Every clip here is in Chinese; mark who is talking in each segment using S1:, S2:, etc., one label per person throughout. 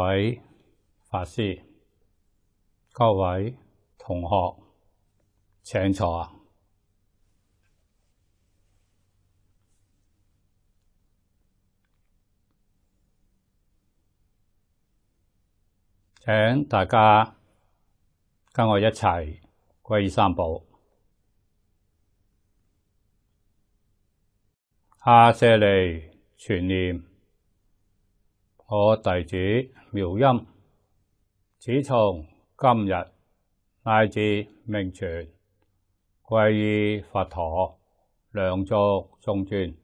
S1: 位法师、各位同学，请坐。请大家跟我一齐归三宝，阿舍利全念。我弟子妙音，此从今日乃至命存，皈依佛陀两足中尊；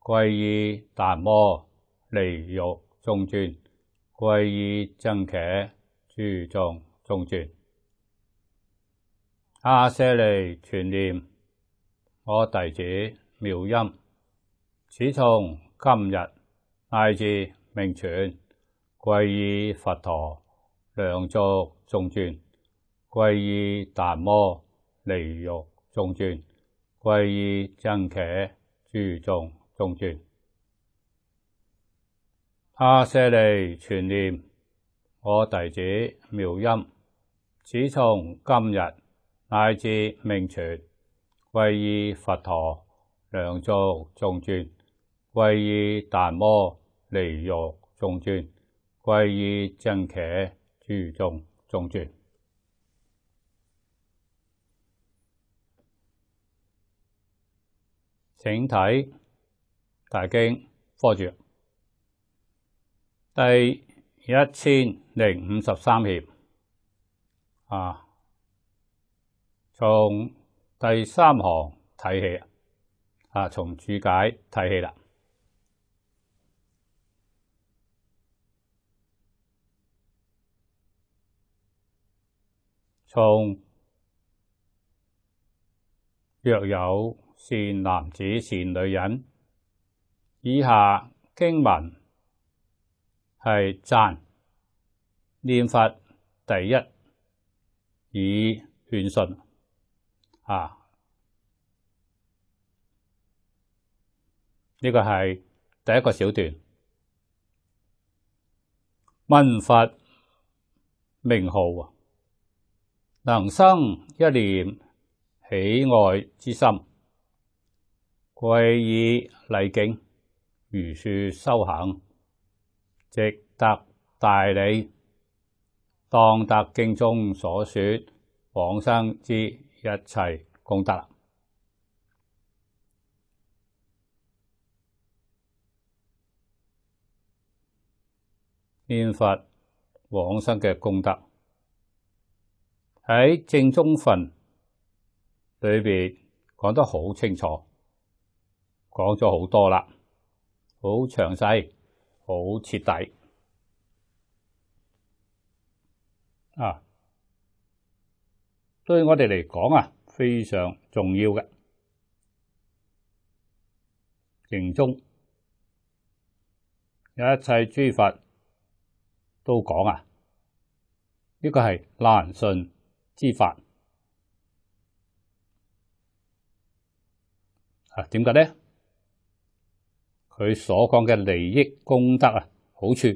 S1: 皈依达摩，离欲中尊；皈依正骑诸众中尊。阿舍利全念，我弟子妙音，此从今日乃至。命全归依佛陀，两足中尊；归依达摩，离欲中尊；归依真茄诸众中尊。阿舍利全念我弟子妙音，此从今日乃至命全，归依佛陀，两足中尊；归依达摩。利若中尊，贵於正契，诸中中尊。请睇《大经科注》第一千零五十三页，啊，从第三行睇起，啊，从注解睇起啦。从若有善男子善女人，以下经文系赞念佛第一以劝信啊，呢个系第一个小段问佛名号啊。能生一念喜爱之心，贵以礼敬、如说修行，值得大理，当得经中所说往生之一切功德，念佛往生嘅功德。喺正中份里边讲得好清楚，讲咗好多啦，好详细，好彻底啊！对我哋嚟讲啊，非常重要嘅正中，一切诸法都讲啊，呢个系难信。之法啊？点解咧？佢所讲嘅利益功德啊，好处，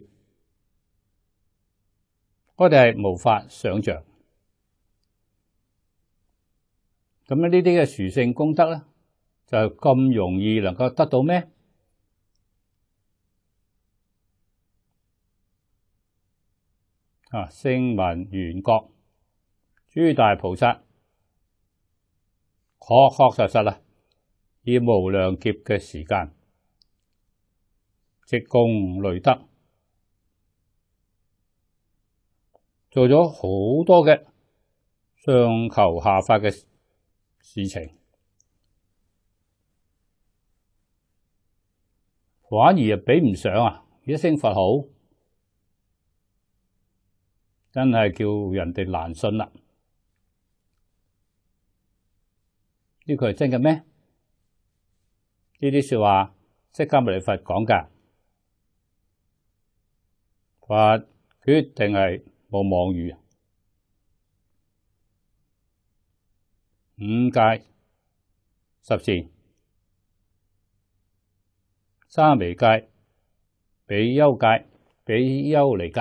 S1: 我哋系无法想象。咁呢？呢啲嘅殊性功德咧，就咁容易能够得到咩？啊！声闻缘觉。朱大菩萨确确实实啦，以无量劫嘅时间积功累德，做咗好多嘅上求下法嘅事情，反而又比唔上啊！一声佛号，真系叫人哋难信啦～呢句系真嘅咩？呢啲说话释迦牟尼佛讲噶，佛决定系冇妄语。五戒、十善、三昧戒、比丘戒、比丘尼戒，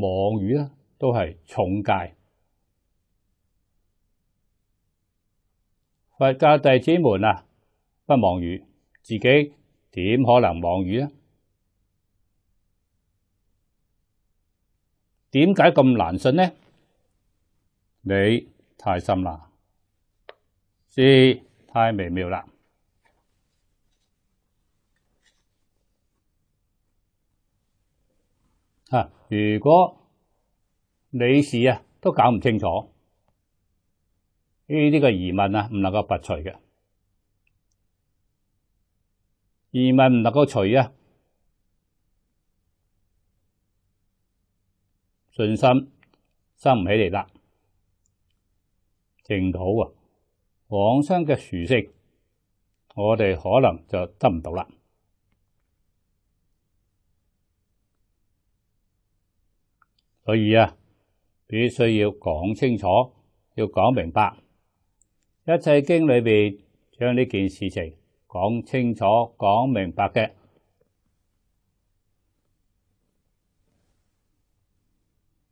S1: 妄语啊，都系重戒。佛教弟子们啊，不妄语，自己点可能妄语啊？点解咁难信呢？你太深啦，是太微妙啦。吓，如果你事啊都搞唔清楚。呢啲个疑问啊，唔能够拔除嘅疑问唔能够除啊，信心生唔起嚟啦，净土啊，往生嘅殊胜，我哋可能就得唔到啦。所以啊，必须要讲清楚，要讲明白。一切经里边将呢件事情讲清楚、讲明白嘅，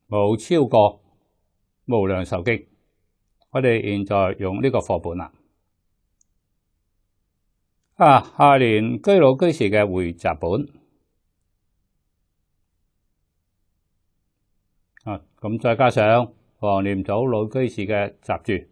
S1: 冇超过无量寿经。我哋现在用呢个课本啦。啊，下年居老居士嘅汇集本啊，咁再加上黄念祖老居士嘅集注。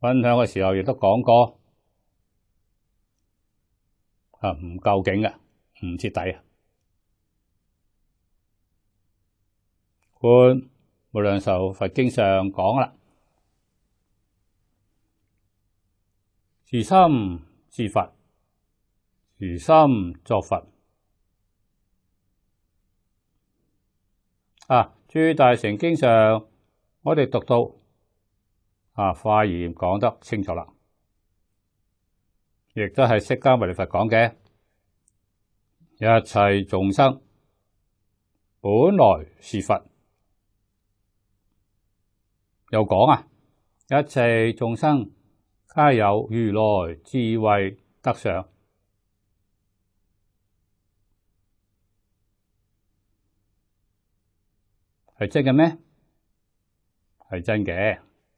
S1: 分享嘅时候亦都讲过，啊，唔够劲嘅，唔彻底啊！观无量寿佛经上讲啦，自心自佛，自心作佛啊！诸大成经上，我哋读到。啊！化缘讲得清楚啦，亦都系释迦牟尼佛讲嘅，一切众生本来是佛。又讲啊，一切众生皆有如来智慧德相，系真嘅咩？系真嘅。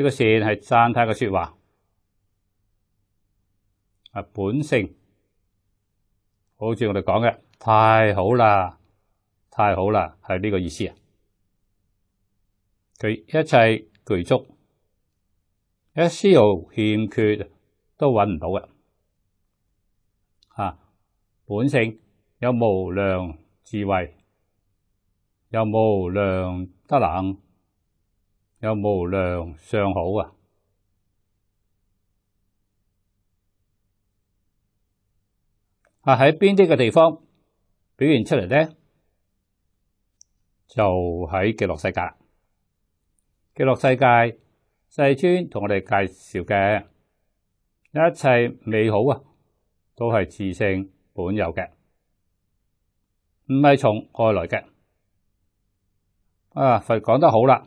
S1: 呢个善系赞叹嘅说话，啊本性，好似我哋讲嘅，太好啦，太好啦，系呢个意思啊！佢一切具足，一丝毫欠缺都揾唔到嘅，吓本性有无量智慧，有无量德能。有无量上好啊！啊，喺边啲嘅地方表现出嚟呢？就喺极乐世界。极乐世界世尊同我哋介绍嘅一切美好啊，都系自性本有嘅，唔系从外来嘅。啊，佛讲得好啦。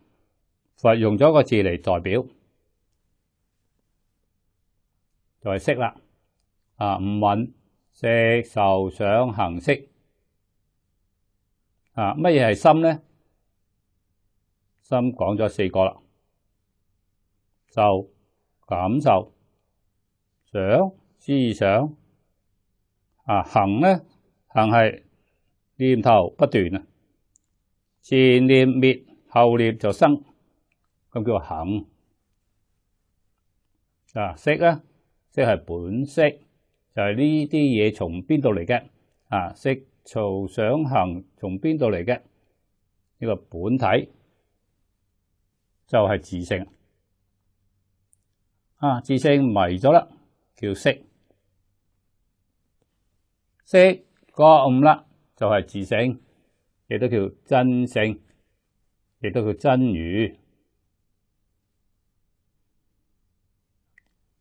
S1: 佛用咗个字嚟代表，就系色啦。啊，五蕴色、受、想、行、识。啊，乜嘢系心咧？心讲咗四个啦，受感受、想思想。啊，行咧，行系念头不断啊，前念灭，后念就生。咁叫行啊色咧，即系本色，就系呢啲嘢从边度嚟嘅啊？色、嘈、想、行，从边度嚟嘅呢个本体就系自性啊！自性迷咗啦，叫色；色觉悟啦，就系自性，亦都叫真性，亦都叫真如。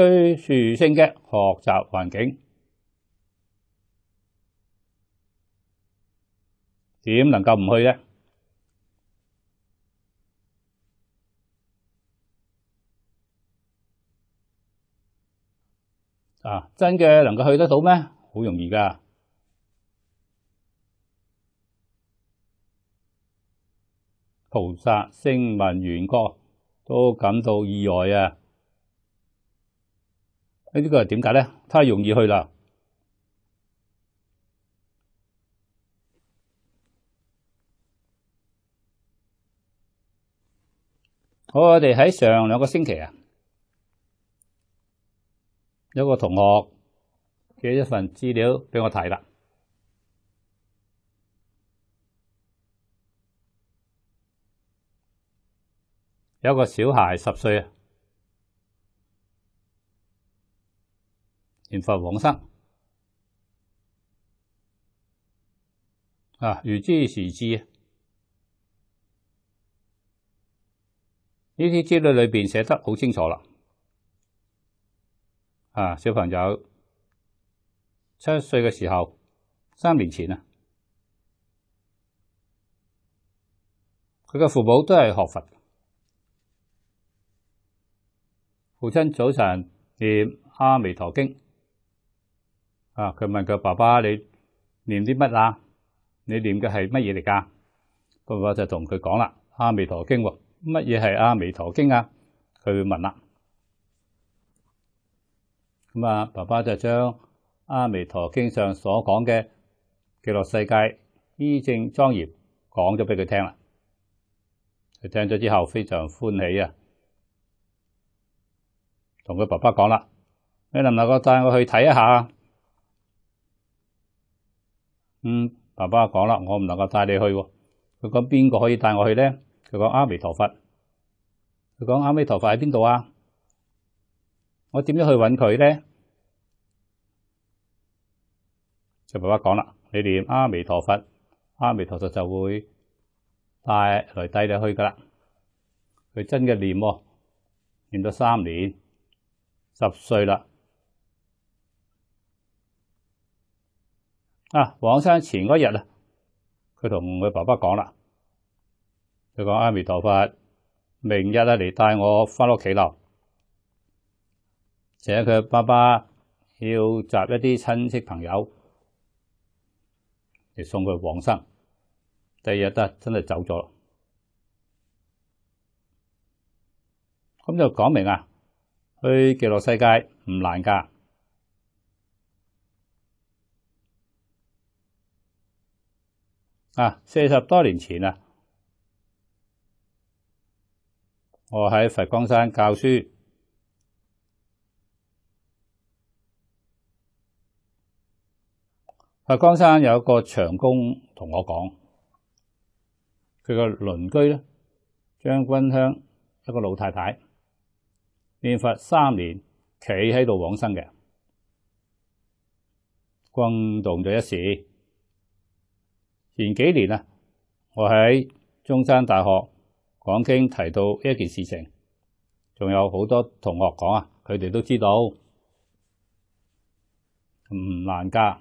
S1: 最殊性嘅学习环境，点能够唔去呢？啊，真嘅能够去得到咩？好容易噶！菩萨声闻缘觉都感到意外啊！呢个系点解咧？太容易去啦！我哋喺上两个星期啊，有个同学寄一份资料俾我睇啦，有个小孩十岁啊。请佛往生啊！如是是知，呢啲资料里边写得好清楚啦。啊，小朋友七岁嘅时候，三年前啊，佢嘅父母都系学佛，父亲早晨念阿弥陀经。啊！佢问佢爸爸：你念啲乜啊？你念嘅系乜嘢嚟噶？爸爸就同佢讲啦：阿弥陀经，乜嘢系阿弥陀经啊？佢问啦。咁啊，爸爸就将阿弥陀经上所讲嘅极乐世界依正庄严讲咗俾佢听啦。佢听咗之后非常欢喜啊，同佢爸爸讲啦：你能唔能够带我去睇一下？嗯，爸爸讲啦，我唔能够带你去。佢讲边个可以带我去咧？佢讲阿弥陀佛。佢讲阿弥陀佛喺边度啊？我点样去揾佢咧？就爸爸讲啦，你念阿弥陀佛，阿弥陀佛就会带来带你去噶啦。佢真嘅念，念咗三年，十岁啦。啊！往生前嗰日啊，佢同佢爸爸讲啦，佢讲阿弥陀佛，明日啊嚟带我翻屋企楼，而且佢爸爸要集一啲亲戚朋友嚟送佢往生。第二日得真系走咗。咁就讲明啊，去极乐世界唔难噶。啊！四十多年前啊，我喺佛冈山教书，佛冈山有个长工同我讲，佢个邻居咧将军乡一个老太太，念佛三年，企喺度往生嘅，轰动咗一时。前几年啊，我喺中山大学讲经提到呢一件事情，仲有好多同学讲啊，佢哋都知道唔难噶。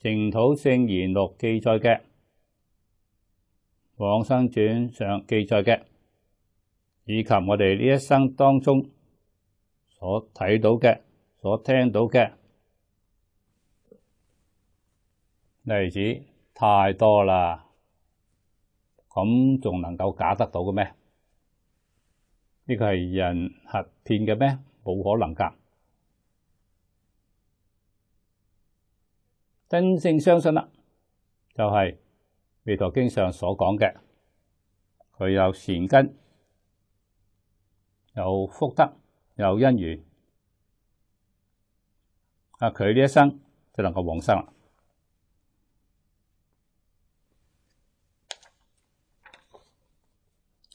S1: 净土圣言录记载嘅《往生传》上记载嘅，以及我哋呢一生当中所睇到嘅、所聽到嘅。例子太多啦，咁仲能够假得到嘅咩？呢个系人合骗嘅咩？冇可能噶。真正相信啦，就系《弥陀经》上所讲嘅，佢有善根，有福德，有因缘，啊，佢呢一生就能够往生啦。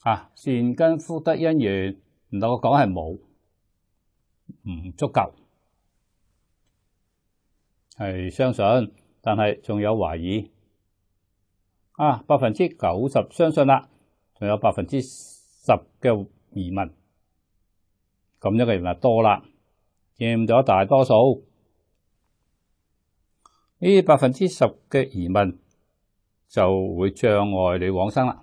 S1: 啊！善根福德因缘，我讲系冇，唔足够，系相信，但系仲有怀疑。啊！百分之九十相信啦，仲有百分之十嘅疑问，咁样嘅人啊多啦，占咗大多数。呢百分之十嘅疑问就会障碍你往生啦。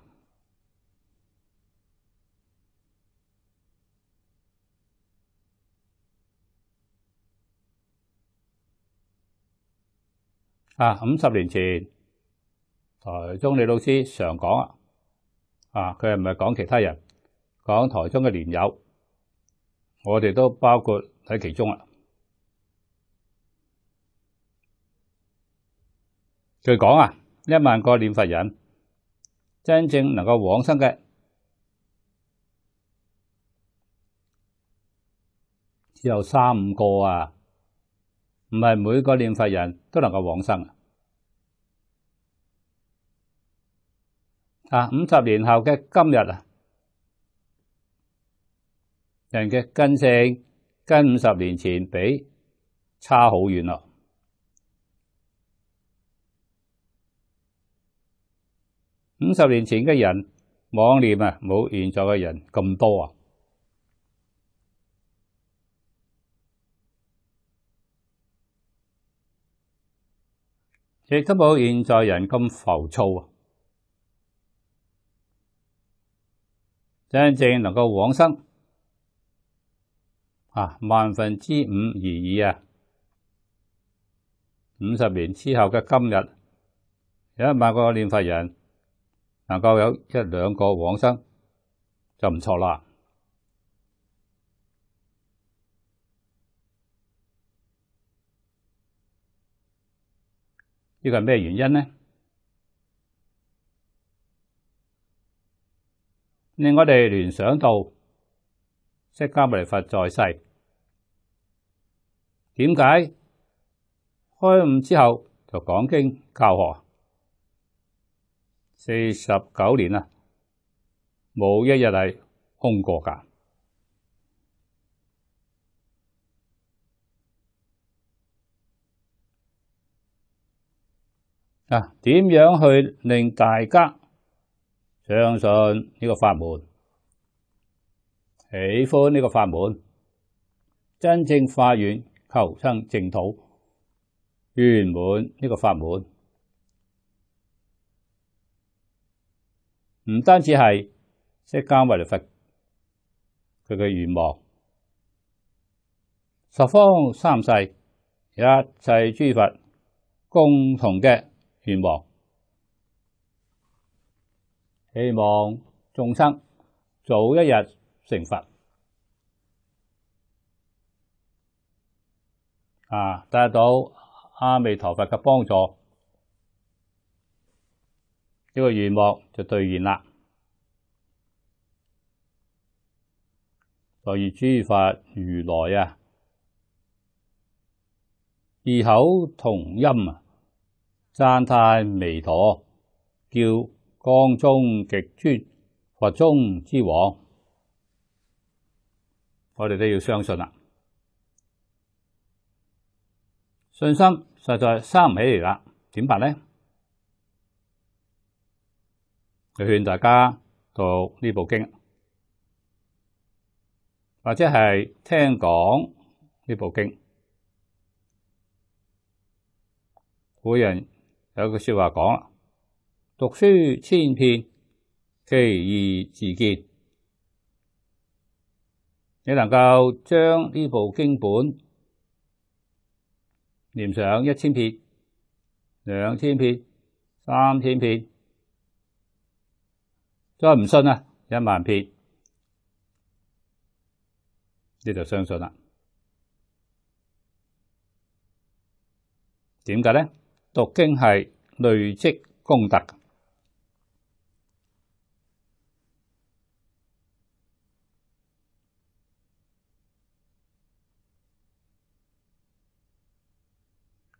S1: 啊！五十年前，台中李老师常讲啊，啊，佢系唔系讲其他人，讲台中嘅莲友，我哋都包括喺其中啊。佢讲啊，一万个念佛人，真正能够往生嘅，只有三五个啊。唔系每个念佛人都能够往生啊！啊，五十年后嘅今日啊，人嘅根性跟五十年前比差好远咯。五十年前嘅人妄念啊，冇现在嘅人咁多啊。亦都冇现在人咁浮躁啊！真正能够往生啊，万分之五而已啊！五十年之后嘅今日，有一万个念佛人，能够有一两个往生，就唔错啦。呢个系咩原因呢？令我哋联想到释迦牟尼佛在世，点解开悟之后就讲经教学四十九年啦，冇一日系空过噶。啊，点样去令大家相信呢个法门？喜欢呢个法门？真正发愿求生净土，圆满呢个法门？唔单止系释迦牟尼佛佢嘅愿望，十方三世一切诸佛共同嘅。愿望，希望众生早一日成佛啊！得到阿弥陀佛嘅帮助，呢个愿望就兑现啦。所以诸佛如来啊，异口同音啊！赞叹弥陀，叫光中极尊佛中之王，我哋都要相信啦。信心实在生唔起嚟啦，点办呢？就劝大家读呢部经，或者系听讲呢部经，古人。有句说话讲啦，读书千遍，其义自见。你能够将呢部经本念上一千遍、两千遍、三千遍，再唔信啊，一万遍，你就相信啦。点解咧？读经系累积功德，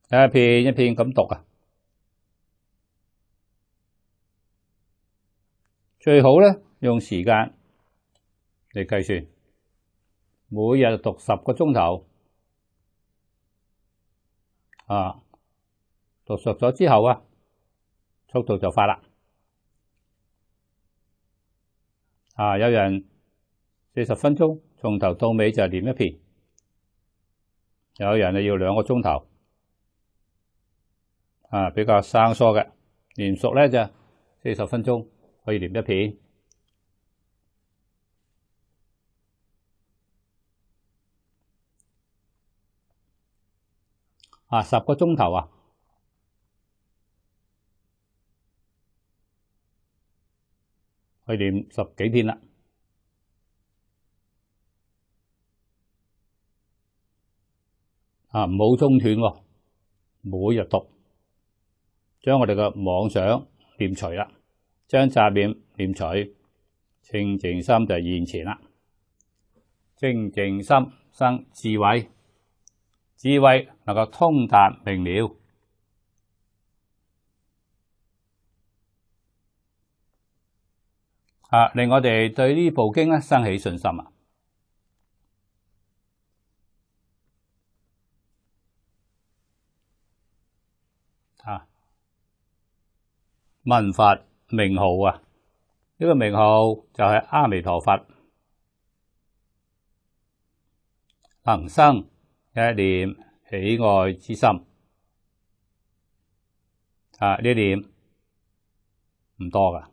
S1: 一片一片咁读啊！最好咧用时间嚟计算，每日读十个钟头啊！读熟咗之後啊，速度就快啦！啊，有人四十分鐘從頭到尾就念一片，有人咧要兩個鐘頭。啊，比較生疏嘅唸熟咧就四十分鐘可以念一片。啊，十個鐘頭啊！去念十几天啦，啊，唔好中断喎，每日读，将我哋嘅妄想念除啦，将杂念念除，清净心就现前啦，清净心生智慧，智慧能够通达明了。啊！令我哋对呢部经咧生起信心啊！啊！文法名号啊，呢个名号就系阿弥陀佛，能生一念喜爱之心啊！呢念唔多噶。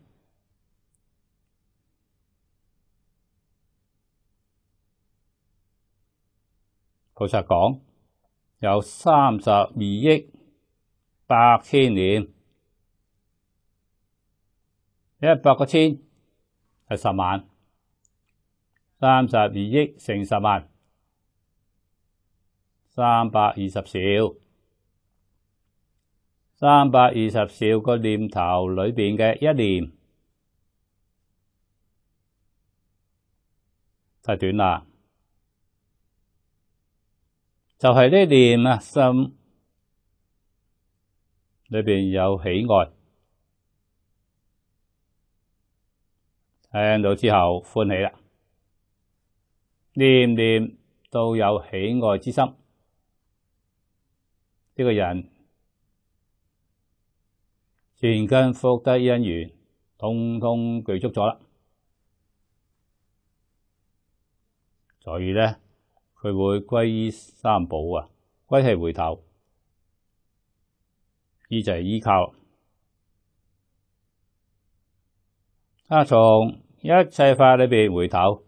S1: 老实讲有三十二亿八千年，一百个千系十万，三十二亿乘十万，三百二十兆，三百二十兆个念头里边嘅一念太短啦。就系呢念啊心里边有喜爱听到之后欢喜啦，念念都有喜爱之心，呢个人全根福德因缘通通具足咗啦，所以咧。佢會歸依三寶啊！歸係回頭，依就係依靠。啊，從一切法裏边回頭，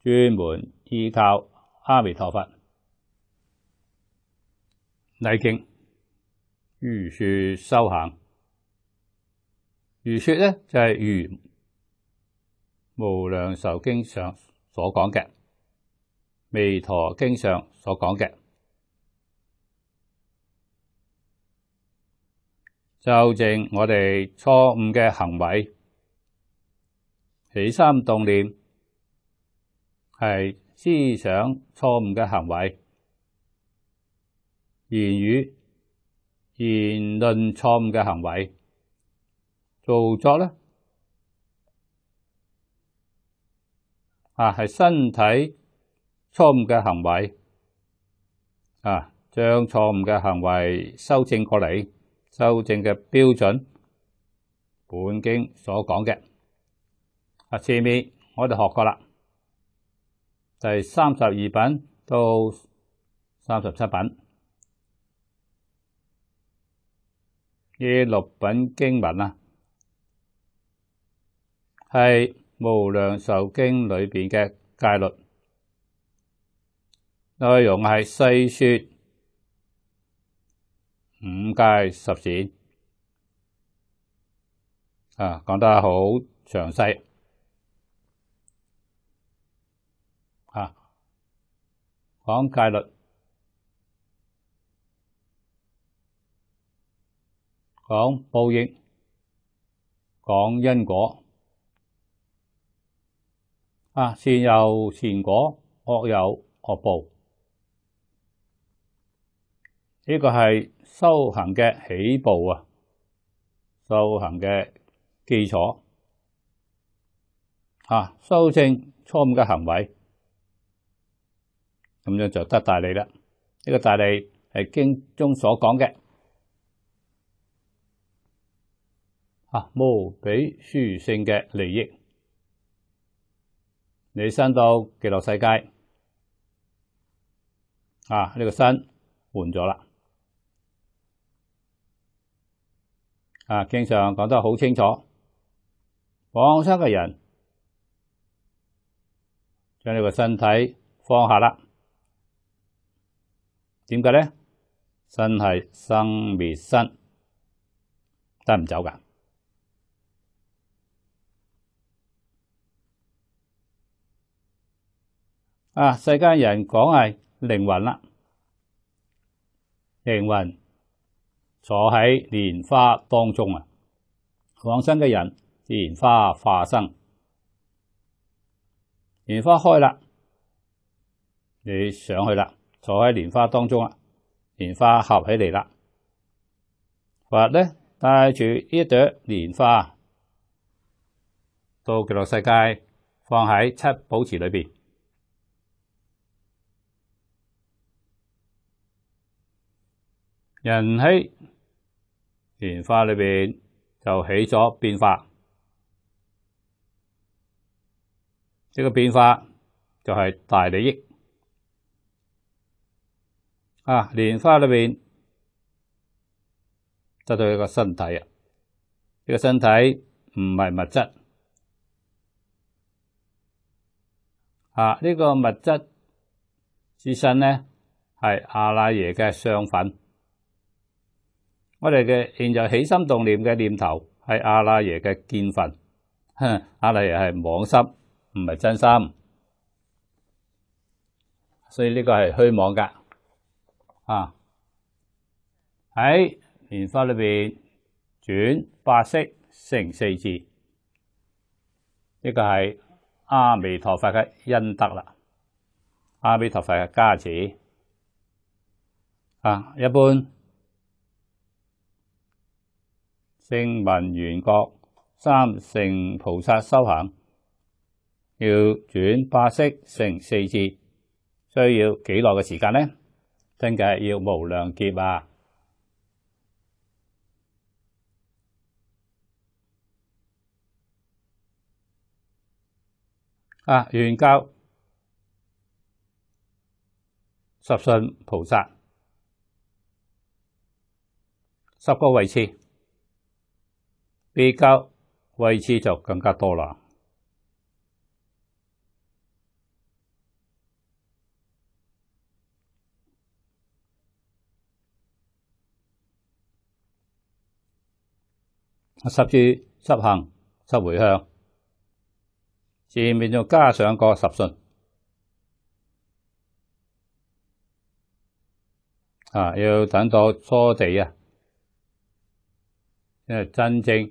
S1: 專門依靠阿弥陀佛。禮敬如说修行，如说咧就係如無量壽經上所講嘅。《弥陀经》上所讲嘅，纠正我哋错误嘅行为，起心动念系思想错误嘅行为，言语言论错误嘅行为，做作咧啊系身体。错误嘅行为啊，将错误嘅行为修正过嚟，修正嘅标准，本经所讲嘅啊，前面我哋学过啦，第三十二品到三十七品呢六品经文啊，系无量寿经里边嘅戒律。内容系细说五戒十善，啊，讲得好详细，啊，讲戒律，讲报应，讲因果，啊，善有善果，恶有恶报。呢个系修行嘅起步啊，修行嘅基础啊，修正错误嘅行为，咁样就得大利啦。呢个大利系经中所讲嘅啊，无比殊胜嘅利益。你生到极乐世界啊，呢个身换咗啦。啊，经常讲得好清楚，往生嘅人将呢个身体放下啦，点解咧？身系生灭身，得唔走噶。啊，世间人讲系灵魂啦，灵魂。坐喺莲花当中啊，往生嘅人，莲花化身，莲花开啦，你上去啦，坐喺莲花当中啊，莲花合起嚟啦，或咧带住呢一朵莲花，到极乐世界放喺七宝池里边，人喺。莲花里边就起咗变化，呢个变化就系大利益啊！莲花里边得到一个身体啊，呢个身体唔系物质啊，呢个物质之身呢，系阿拉耶嘅上粉。我哋嘅现在起心动念嘅念头系阿拉耶嘅见分，阿拉耶系妄心，唔系真心，所以呢个系虚妄噶。啊，喺莲花里边转八色成四字，呢个系阿弥陀佛嘅恩德啦，阿弥陀佛嘅加持啊，一般。圣文元觉三圣菩萨修行要转八色成四智，需要几耐嘅时间呢？真嘅要无量劫啊！啊，原教十信菩萨十个位次。比较位置就更加多啦，十住、十行、十回向，前面仲加上个十信，啊，要等到初地啊，因为真正。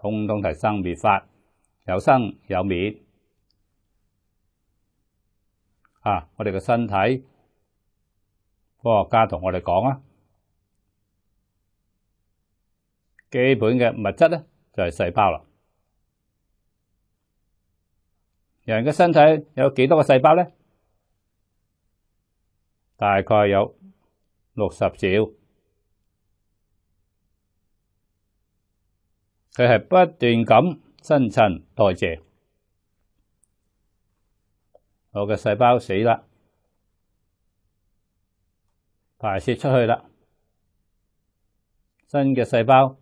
S1: 通通系生灭法，有生有灭啊！我哋嘅身体，科学家同我哋讲啊，基本嘅物质咧就系细胞啦。人嘅身体有几多个细胞咧？大概有六十兆。佢系不断咁新陈代谢，我嘅细胞死啦，排泄出去啦，新嘅细胞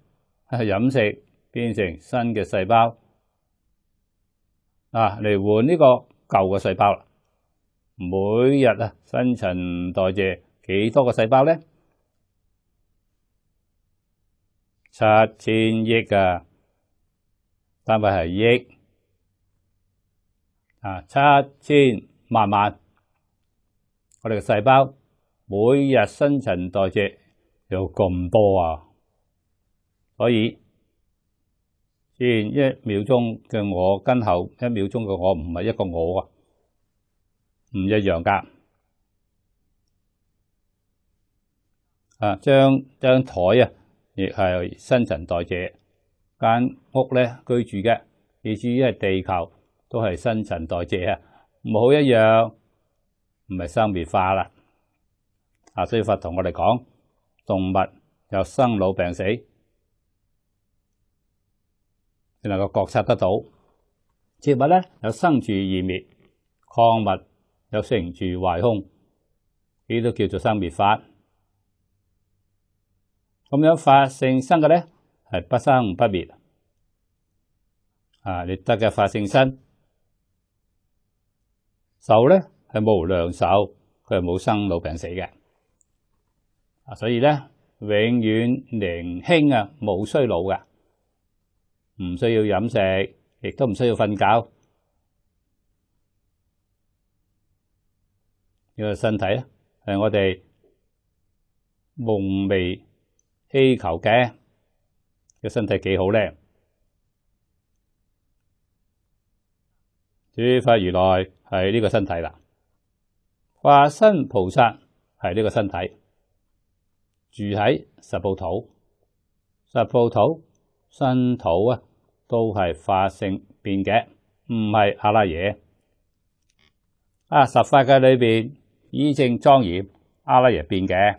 S1: 系饮 食变成新嘅细胞，啊嚟换呢个旧嘅细胞啦。每日啊新陈代谢几多个细胞咧？七千亿啊，单位系亿啊，七千万万，我哋嘅细胞每日新陈代谢有咁多啊，所以，现一秒钟嘅我，跟后一秒钟嘅我唔系一个我啊，唔一样噶，啊，张张台啊。亦系新陈代谢间屋咧居住嘅，以至于系地球都系新陈代谢啊！唔好一样，唔系生灭化啦。阿以佛同我哋讲，动物有生老病死，你能够觉察得到；植物咧有生住而灭，矿物有成住坏空，呢都叫做生灭法。咁样发性身嘅咧，系不生不灭。啊，你得嘅法性身手咧系无量手，佢系冇生老病死嘅。啊，所以咧永远年轻啊，冇衰老嘅，唔需要饮食，亦都唔需要瞓觉。呢个身体咧，系我哋梦寐。气球嘅，个身体几好咧？诸法如来系呢个身体啦，化身菩萨系呢个身体，住喺十步土，十步土身土啊，都系化性变嘅，唔系阿拉耶。啊，十法界里边以正庄严，阿拉耶变嘅。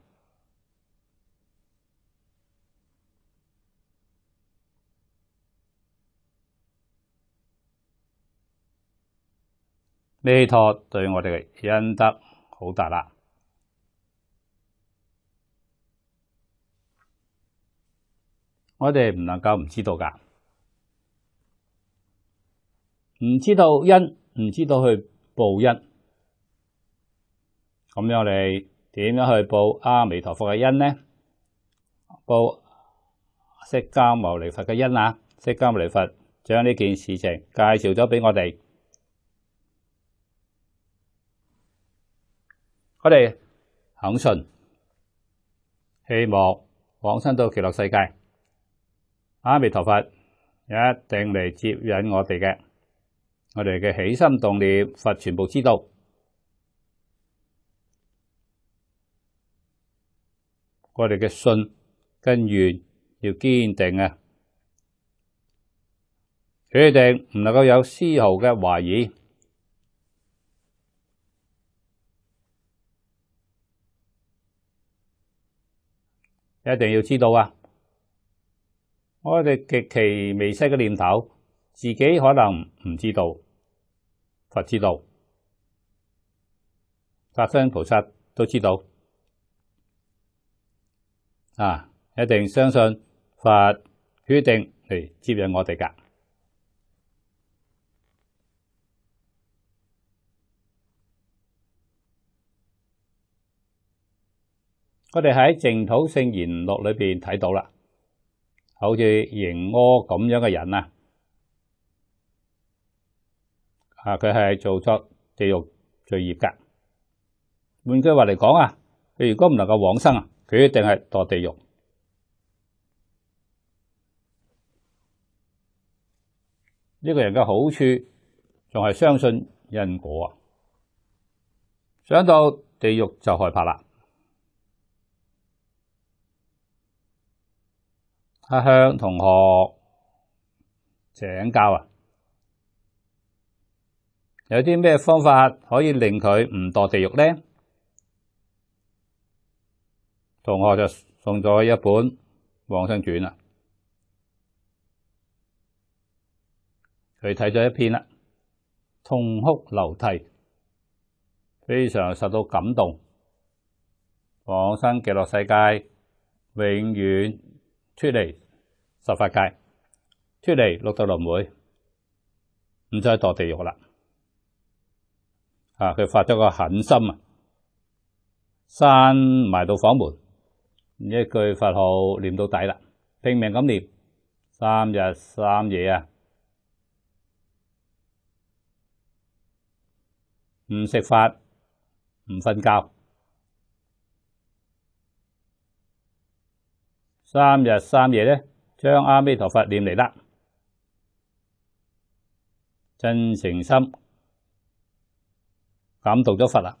S1: 呢托对我哋嘅恩德好大啦，我哋唔能够唔知道噶，唔知道因，唔知道去报因，咁样哋点样去报阿弥陀佛嘅因呢？报释迦牟尼佛嘅因啊，释迦牟尼佛将呢件事情介绍咗俾我哋。我哋肯信，希望往生到极乐世界，阿弥陀佛一定嚟接引我哋嘅。我哋嘅起心动念，佛全部知道。我哋嘅信跟源要坚定啊，决定唔能够有丝毫嘅怀疑。一定要知道啊！我哋极其微细嘅念头，自己可能唔知道，佛知道，法身菩萨都知道啊！一定相信佛决定嚟接引我哋噶。我哋喺净土圣言录里边睇到啦，好似刑阿咁样嘅人啊，啊佢系做出地狱罪业噶。换句话嚟讲啊，佢如果唔能够往生啊，佢一定系堕地狱。呢个人嘅好处仲系相信因果啊，想到地狱就害怕啦。他向同學請教啊，有啲咩方法可以令佢唔墮地獄呢？同學就送咗一本《往生傳》啦，佢睇咗一篇啦，痛哭流涕，非常受到感動。往生極樂世界，永遠出離。十法界脱离六道轮回，唔再堕地狱啦。啊，佢发咗个狠心啊，闩埋到房门，一句佛号念到底啦，拼命咁念，三日三夜啊，唔食饭，唔瞓觉，三日三夜咧。将阿弥陀佛念嚟啦，真诚心感动咗佛啦，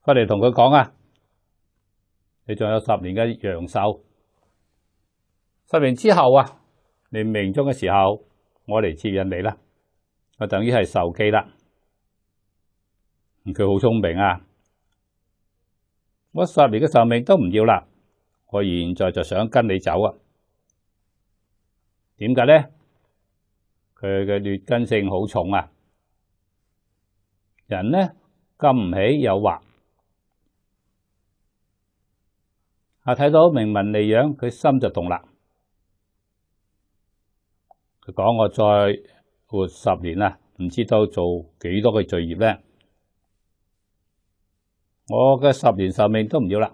S1: 佛嚟同佢讲啊，你仲有十年嘅阳寿，十年之后啊，你命中嘅时候，我嚟接引你啦，我等于系受记啦。佢好聪明啊，我十年嘅寿命都唔要啦，我现在就想跟你走啊。点解咧？佢嘅劣根性好重啊！人咧禁唔起诱惑，啊睇到明文利养，佢心就动啦。佢讲我再活十年啦，唔知道做几多嘅罪业咧。我嘅十年寿命都唔要啦。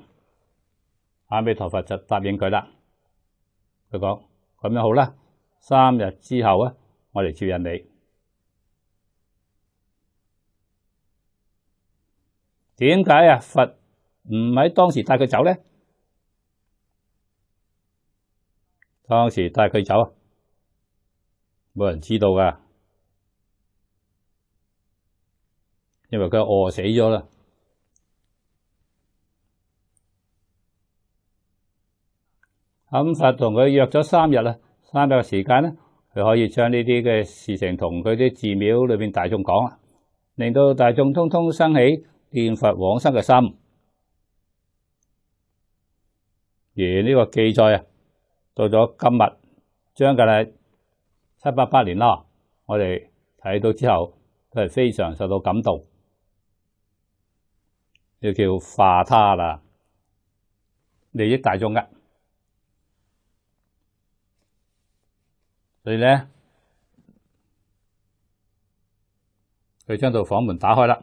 S1: 阿弥陀佛就答应佢啦。佢讲咁样好啦。三日之后咧，我嚟接引你。点解啊？佛唔喺当时带佢走咧？当时带佢走啊，冇人知道噶，因为佢饿死咗啦。阿佛同佢约咗三日啦。翻到時間咧，佢可以將呢啲嘅事情同佢啲寺廟裏边大眾講啊，令到大眾通通生起念佛往生嘅心。而呢個記載啊，到咗今日將近係七八八年啦，我哋睇到之後都係非常受到感動。要叫化他啦，利益大眾嘅。所以咧，佢将道房门打开啦，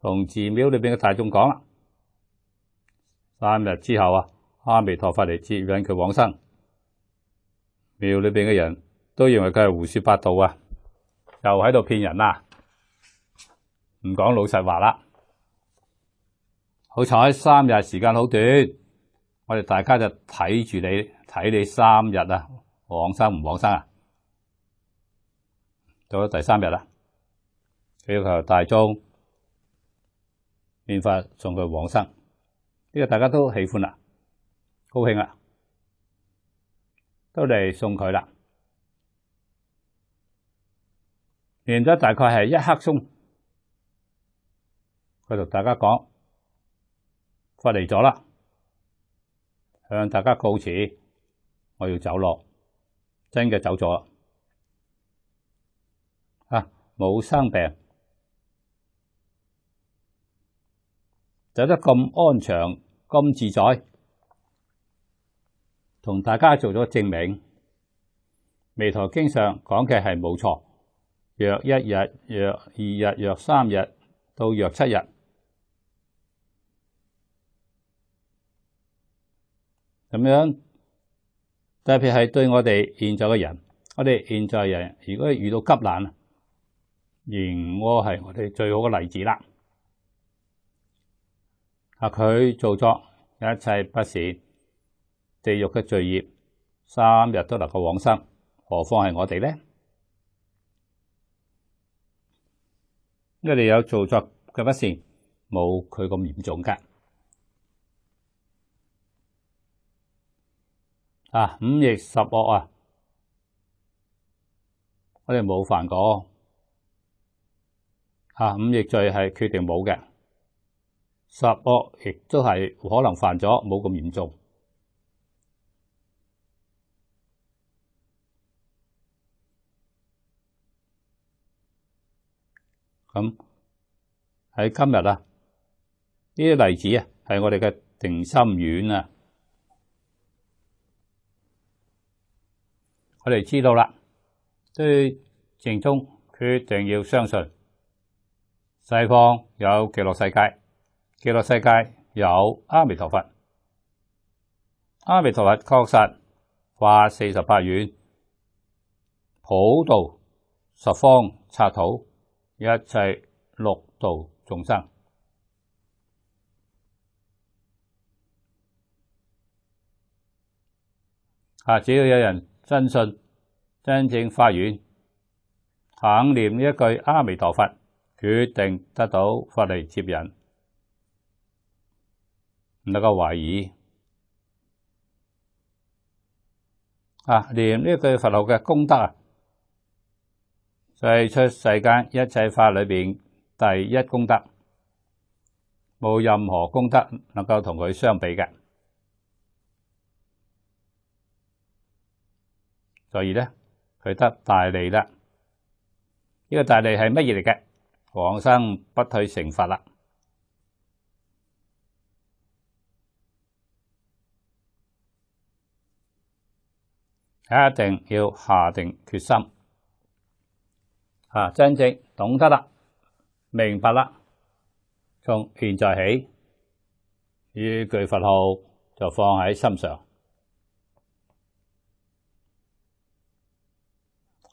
S1: 同寺庙里边嘅大众讲啦：三日之后啊，阿弥陀佛嚟接引佢往生。庙里边嘅人都认为佢系胡说八道啊，又喺度骗人啦，唔讲老实话啦。好彩三日时间好短，我哋大家就睇住你，睇你三日啊，往生唔往生啊？到咗第三日啦，要求大庄变法送佢往生，呢个大家都喜欢啦，高兴啦，都嚟送佢啦。练咗大概系一刻钟，佢同大家讲，分嚟咗啦，向大家告辞，我要走落，真嘅走咗。冇生病，走得咁安详、咁自在，同大家做咗证明，《微陀经》上讲嘅系冇错。若一日、若二日、若三日到若七日，咁样特别系对我哋现在嘅人，我哋现在人如果遇到急难啊。阎窝系我哋最好嘅例子啦。啊，佢做作一切不善，地狱嘅罪业三日都能够往生，何况系我哋因我哋有做作嘅不善，冇佢咁严重噶。啊，五逆十恶啊，我哋冇犯过。啊！五逆罪系决定冇嘅，十恶亦都系可能犯咗，冇咁严重。咁喺今日啊，呢啲例子啊，系我哋嘅定心丸啊。我哋知道啦，对正中决定要相信。西方有极乐世界，极乐世界有阿弥陀佛。阿弥陀佛确实化四十八愿，普度十方拆土一切六道众生。啊！只要有人真信、真正发愿，肯念一句阿弥陀佛。决定得到法嚟接引，唔能够怀疑啊！念呢句佛号嘅功德啊，系出世间一切法里边第一功德，冇任何功德能够同佢相比嘅。所以咧，佢得大利啦。呢个大利系乜嘢嚟嘅？往生不退成佛啦，一定要下定决心，啊，真正懂得啦，明白啦，从现在起，呢句佛号就放喺心上。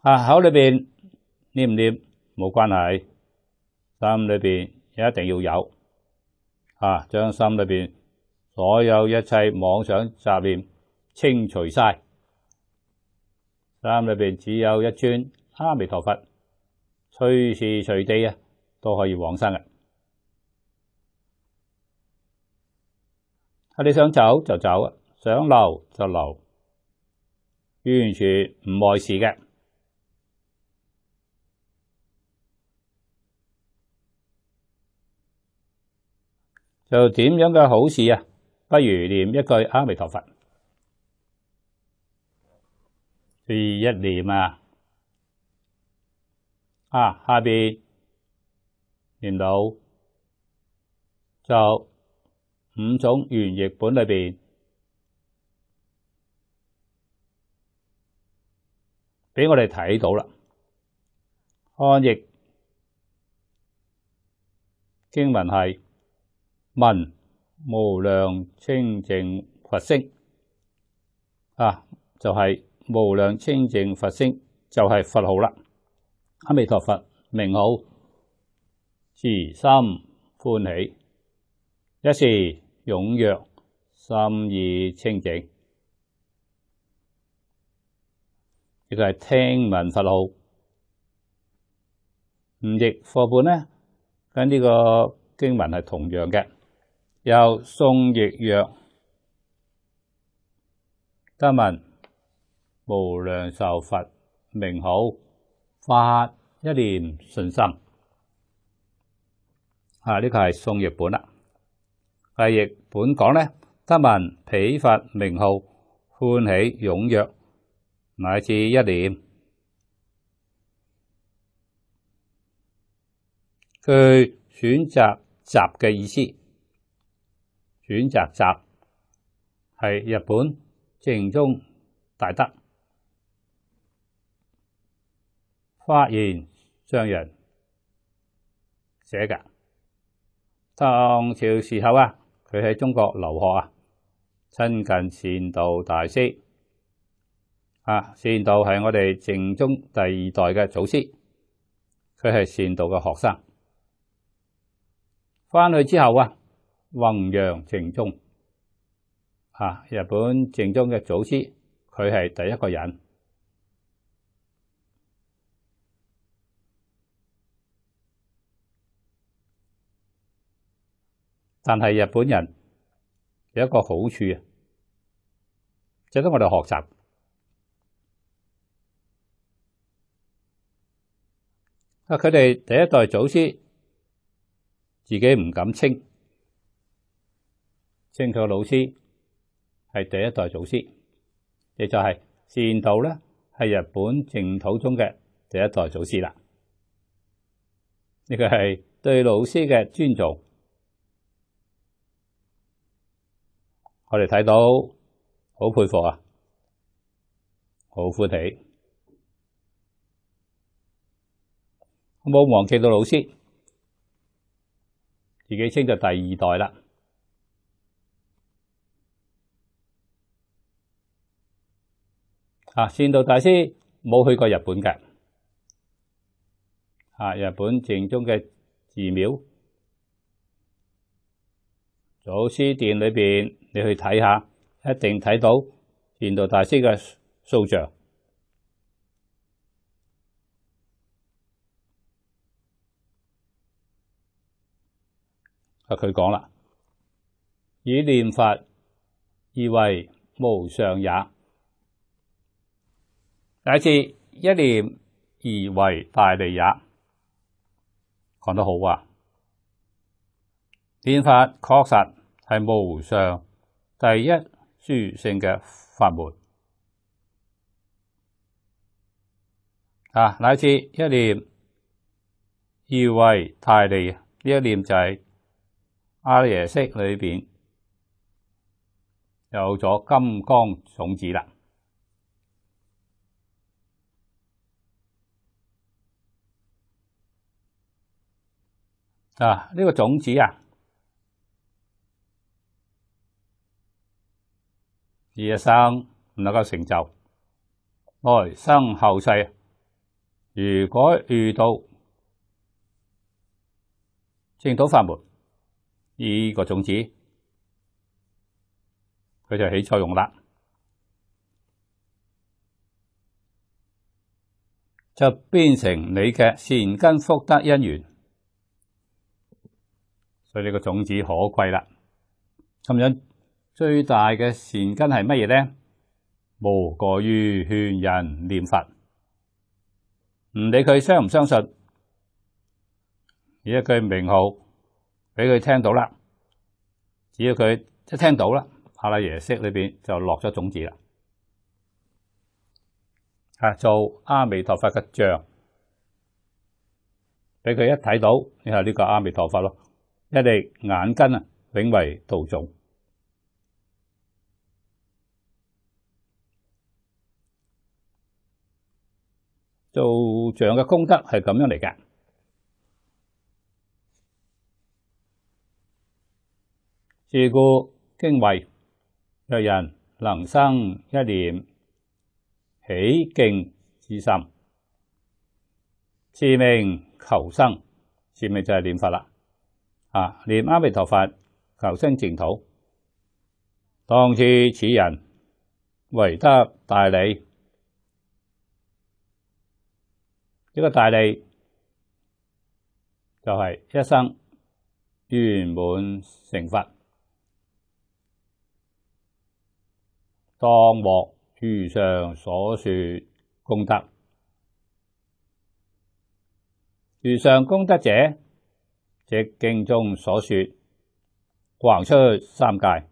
S1: 啊，口里边念唔念冇关系。心里边一定要有啊，将心里边所有一切妄想杂念清除晒，心里边只有一尊阿弥陀佛，随时随地啊都可以往生嘅。你想走就走，想留就留，完全唔碍事嘅。就点样嘅好事啊？不如念一句阿弥陀佛。注意一念啊！啊，下边念到就五种原译本里边，俾我哋睇到啦。汉译经文系。问无量清净佛声啊，就系无量清净佛声，就系佛号啦。阿弥陀佛名号，慈心欢喜，一时踊跃，心意清净，亦个系听闻佛号。唔亦课本呢，跟呢个经文系同样嘅。有宋亦若得闻无量受佛名号，发一念信心。啊，呢个系宋译本啦。系译本讲呢，得闻彼佛名号，欢喜踊跃，乃至一念，佢选择集嘅意思。选择集系日本正宗大德发现上人写嘅，唐朝时候啊，佢喺中国留学啊，亲近善道大师啊，善道系我哋正宗第二代嘅祖师，佢系善道嘅学生，翻去之后啊。弘扬正宗啊！日本正宗嘅祖师，佢系第一个人。但系日本人有一个好处啊，值得我哋学习啊！佢哋第一代祖师自己唔敢称。正确老师系第一代祖师，亦就系善道咧，系日本净土中嘅第一代祖师啦。呢个系对老师嘅尊重，我哋睇到好佩服啊，好欢喜，冇忘记到老师，自己称作第二代啦。啊！善道大師冇去過日本嘅，啊！日本正宗嘅寺廟祖師殿裏边，你去睇下，一定睇到善道大師嘅塑像。啊！佢講啦：以念法而為無上也。乃至一念而为大利也，讲得好啊！念法确实系无上第一殊胜嘅法门啊！乃至一念而为大利，呢一念就系阿耶识里边有咗金刚种子啦。啊！呢个种子啊，而一生唔能够成就，来生后世如果遇到净土法门，呢个种子佢就起作用啦，就变成你嘅善根福德因缘。呢个种子可贵啦，咁样最大嘅善根系乜嘢咧？无过于劝人念佛，唔理佢相唔相信，而家佢名号俾佢听到啦，只要佢一听到啦，阿拉耶识里边就落咗种子啦，吓做阿弥陀佛嘅像，俾佢一睇到，你系呢个阿弥陀佛咯。一力眼根啊，永为道种做像嘅功德系咁样嚟嘅。是故经为若人能生一念起敬之心，自命求生，自命就系念佛啦。啊！念阿弥陀佛，求生净土。当次此人为得大利，呢个大利就系一生圆满成佛，当获如上所说功德。如上功德者。即经中所说，横出三界，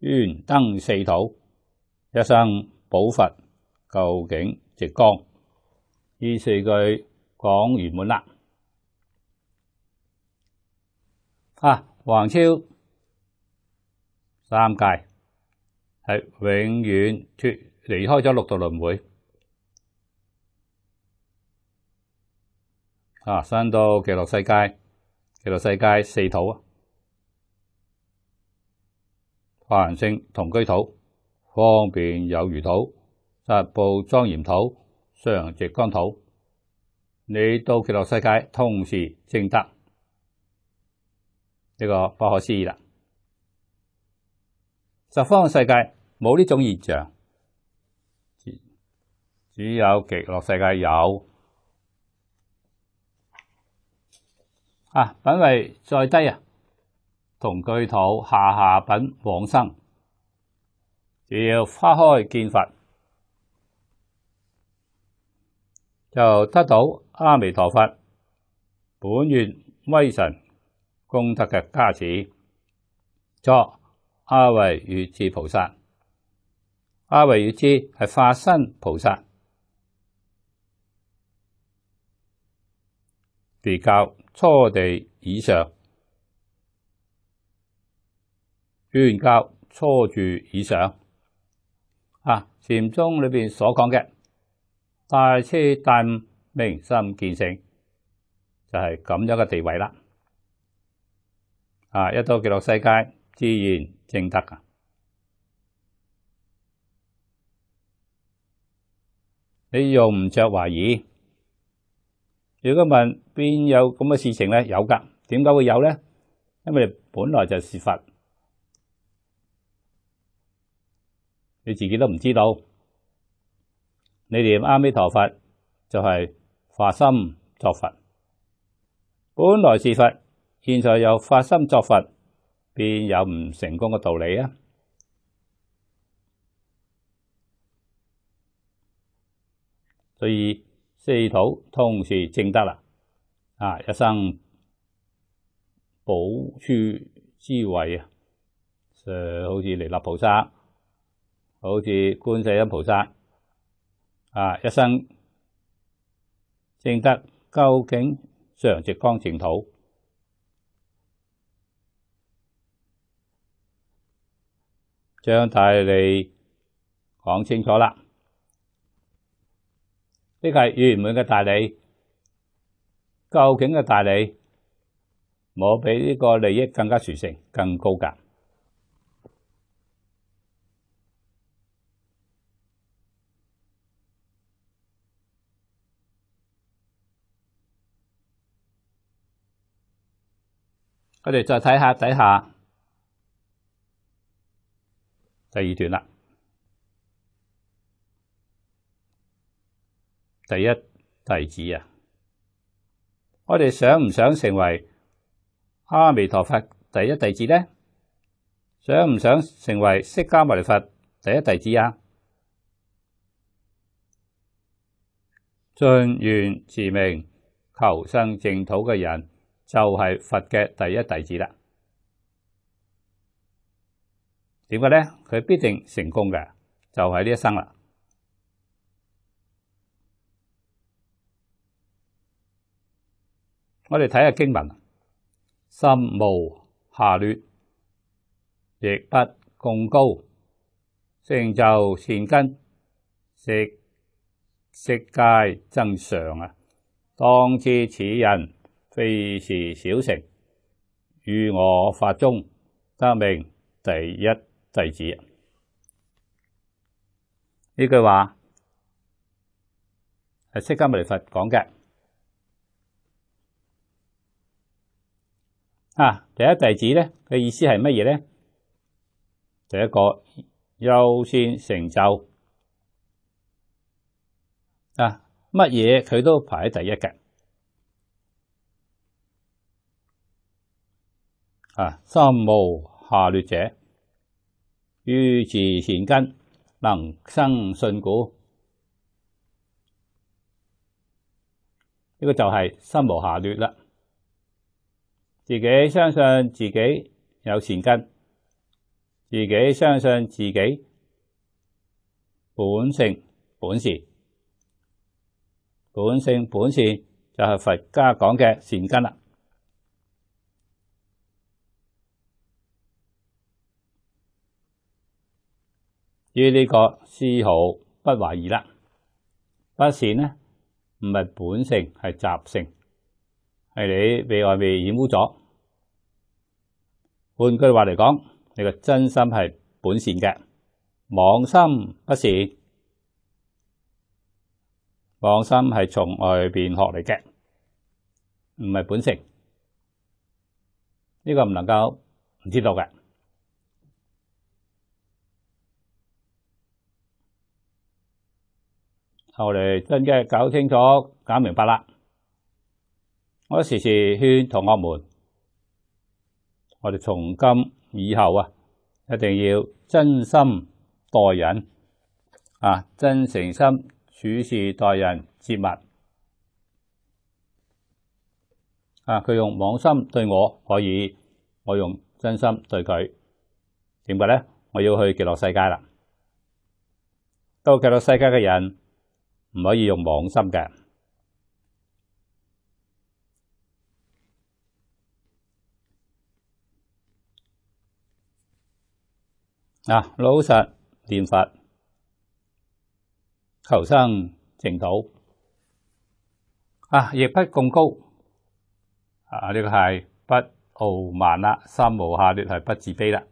S1: 圆登四土，一生宝佛，究竟直光。呢四句讲完满啦。啊，横超三界系永远脱离开咗六道轮回。啊，生到极乐世界。极乐世界四土啊，行性同居土，方便有余土，十部庄严土，常直光土。你到极乐世界通时正德，呢个不可思议啦。十方世界冇呢种现象，只有极乐世界有。啊！品位再低啊，同具土下下品往生，只要花开见佛，就得到阿弥陀佛本愿威神功德嘅加持，作阿维月智菩萨，阿维月智系化身菩萨地教。初地以上，断教初住以上，啊禅宗里边所讲嘅大彻大悟、明心见性，就系咁样嘅地位啦。啊一到极乐世界，自然正得啊，你用唔着怀疑。如果问边有咁嘅事情咧，有噶？点解会有咧？因为本来就系事佛，你自己都唔知道。你哋阿弥陀佛就系发心作佛，本来是佛，现在又发心作佛，便有唔成功嘅道理啊？所以。四土通是正德啦，啊一生保处之位啊，诶好似弥勒菩萨，好似观世音菩萨，啊一生正德究竟常直光净土，将太，你讲清楚啦。呢个系完美嘅大理，究竟嘅大理冇比呢个利益更加殊胜、更高格？我哋再睇下底下第二段啦。第一弟子啊！我哋想唔想成为阿弥陀佛第一弟子呢？想唔想成为释迦牟尼佛第一弟子啊？尽愿自命求生净土嘅人，就系佛嘅第一弟子啦。点解呢？佢必定成功嘅，就系呢一生啦。我哋睇下经文，心无下劣，亦不共高，成就善根，食识戒增常啊！当知此人非是小乘，与我法中得名第一弟子。呢句话系释迦牟尼佛讲嘅。啊！第一弟子咧嘅意思系乜嘢咧？第一个优先成就啊，乜嘢佢都排喺第一嘅啊！心无下劣者，于自善根能生信故，呢个就系心无下劣啦。自己相信自己有善根，自己相信自己本性本善，本性本善就系佛家讲嘅善根啦。于呢个丝毫不怀疑啦，不善呢唔系本性系习性。系你被外面染污咗。换句话嚟讲，你个真心系本善嘅，妄心不是。妄心系从外边学嚟嘅，唔系本性。呢个唔能够唔知道嘅。后嚟真嘅搞清楚、搞明白啦。我时时劝同学们，我哋从今以后啊，一定要真心待人，啊，真诚心处事待人接物，啊，佢用网心对我，可以我用真心对佢，点解咧？我要去极乐世界啦，到极乐世界嘅人唔可以用网心嘅。嗱，老实念佛，求生净土啊！亦不共高啊！呢个系不傲慢啦，三无下劣系不自卑啦，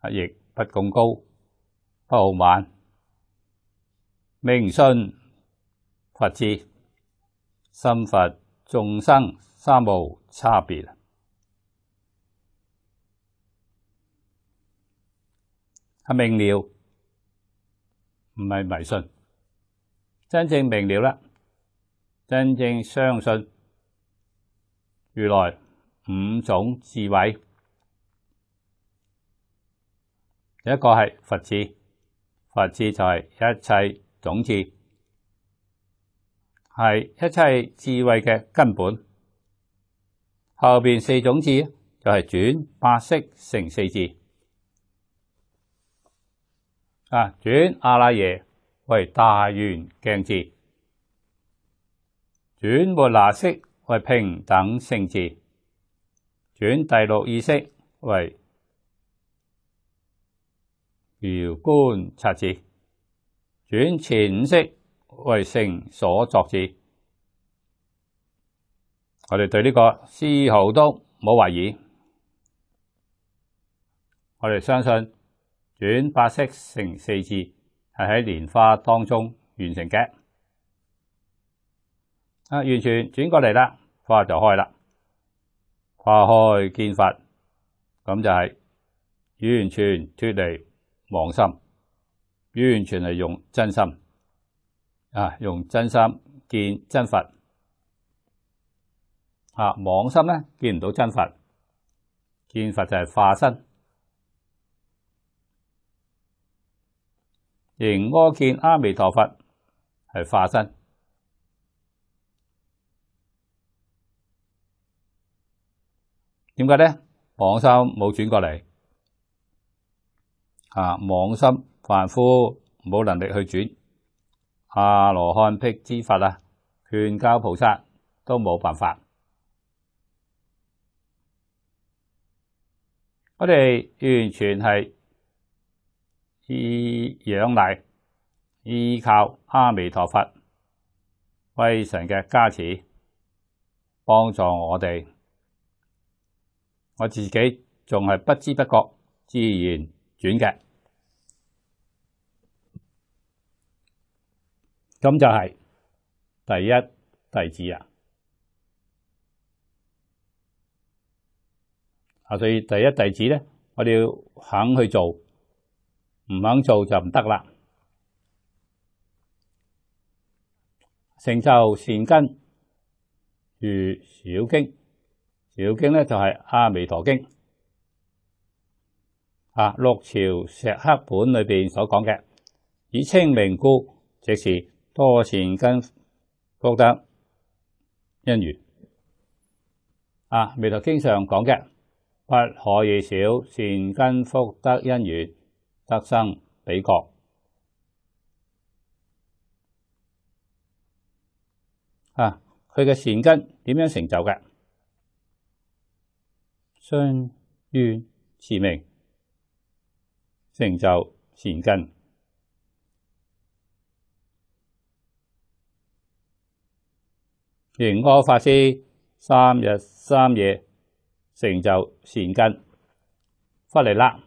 S1: 啊！亦不共高，不傲慢，明信佛智，心佛众生三无差别。系明了，唔系迷信。真正明了啦，真正相信。如来五种智慧，一个系佛智，佛智就系一切种智，系一切智慧嘅根本。后边四种智就系转八色成四智。啊！转阿拉耶为大圆镜字，转末那色为平等性字，转第六意识为遥观察字，转前五识为性所作字。我哋对呢个丝毫都冇怀疑，我哋相信。转白色成四字系喺莲花当中完成嘅，啊完全转过嚟啦，花就开啦，花开见佛，咁就系完全脱离妄心，完全系用真心，啊用真心见真佛，啊，妄心咧见唔到真佛，见佛就系化身。仍阿见阿弥陀佛系化身，点解咧？妄心冇转过嚟，啊！妄心凡夫冇能力去转，阿罗汉辟之法啊，劝教菩萨都冇办法，我哋完全系。依仰赖依靠阿弥陀佛贵神嘅加持，帮助我哋，我自己仲系不知不觉自然转嘅，咁就系第一弟子啊！啊，所以第一弟子咧，我哋要肯去做。唔肯做就唔得啦！成就善根，如小经，小经咧就系阿弥陀经啊。六朝石刻本里边所讲嘅，以清明故，即是多善根福德因缘。啊，弥陀经上讲嘅，不可以少善根福德因缘。德生比国啊！佢嘅善根點樣成就嘅？信愿持名成就善根，行阿法师三日三夜成就善根，翻嚟啦！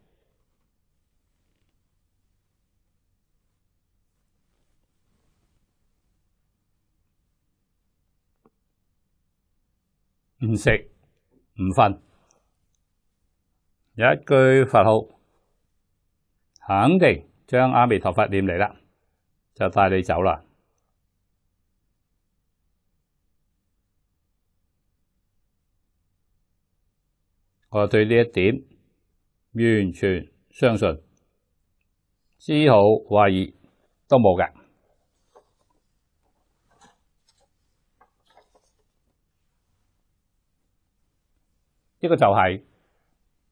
S1: 唔食唔瞓，有一句佛号，肯定将阿弥陀佛念嚟啦，就带你走啦。我对呢一点完全相信，丝毫怀疑都冇嘅。一个就系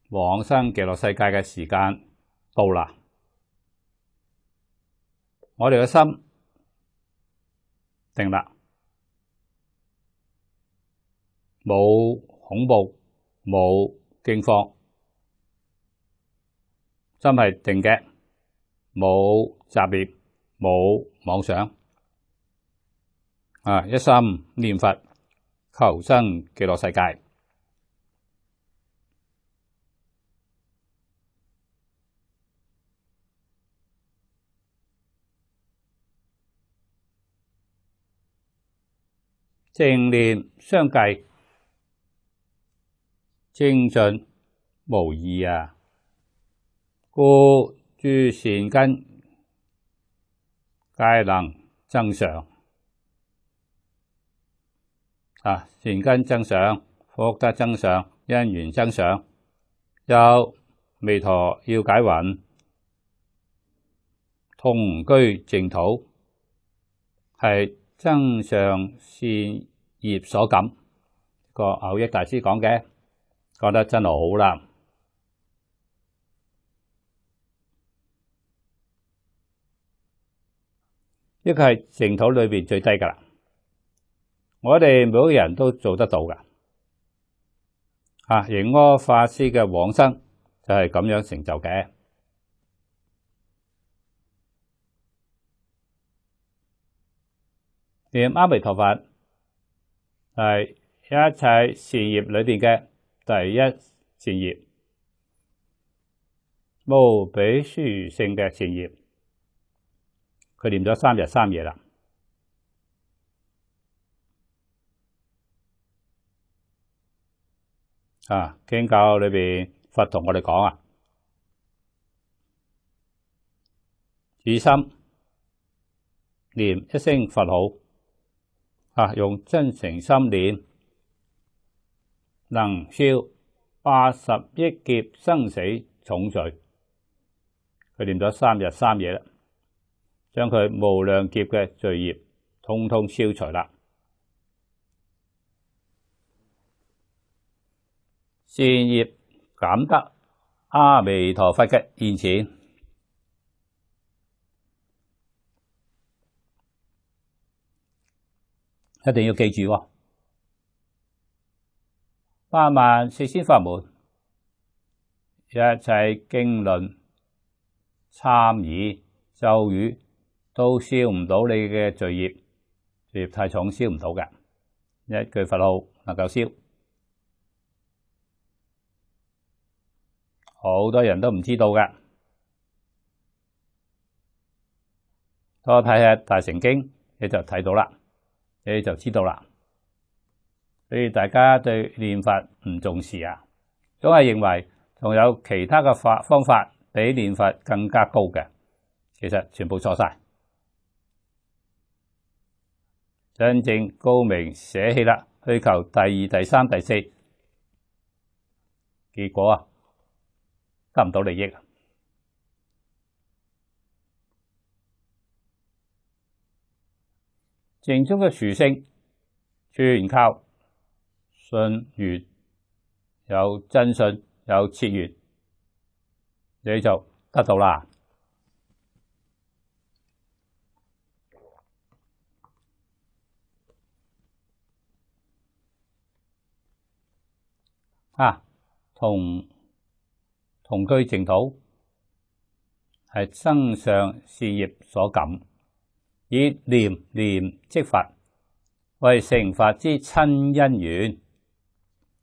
S1: 往生极乐世界嘅时间到啦，我哋嘅心定啦，冇恐怖，冇惊慌，心系定嘅，冇杂念，冇妄想，啊！一心念佛求生极乐世界。正念相继，精进无义啊！故诸善根皆能增上啊！善根增上，福德增上，因缘增上。有弥陀要解云：同居净土，系增上善。业所感，个偶益大师讲嘅，讲得真系好啦。呢个系净土里边最低噶啦。我哋每个人都做得到噶，啊，燃阿法师嘅往生就系咁样成就嘅，连阿弥陀佛。系一切善业里边嘅第一善业，无比殊胜嘅善业。佢念咗三日三夜啦。啊，经教里边佛同我哋讲啊，以心念一声佛号。啊！用真诚心念，能消八十亿劫生死重罪。佢念咗三日三夜啦，将佢无量劫嘅罪业通通消除啦。善业减得阿弥陀佛嘅现前。一定要记住，八万四千法门，一切经论、参议咒语，都烧唔到你嘅罪业，业太重烧唔到嘅。一句佛号能够烧，好多人都唔知道嘅。我睇下《大成经》，你就睇到啦。你就知道啦。所以大家对练法唔重视啊，总系认为仲有其他嘅法方法比练法更加高嘅，其实全部错晒。真正高明舍弃啦，去求第二、第三、第四，结果啊得唔到利益。正宗嘅属性全靠信愿，有真信，有切愿，你就得到啦。啊，同同居净土系生上事业所感。以念念即佛，为成佛之亲因缘，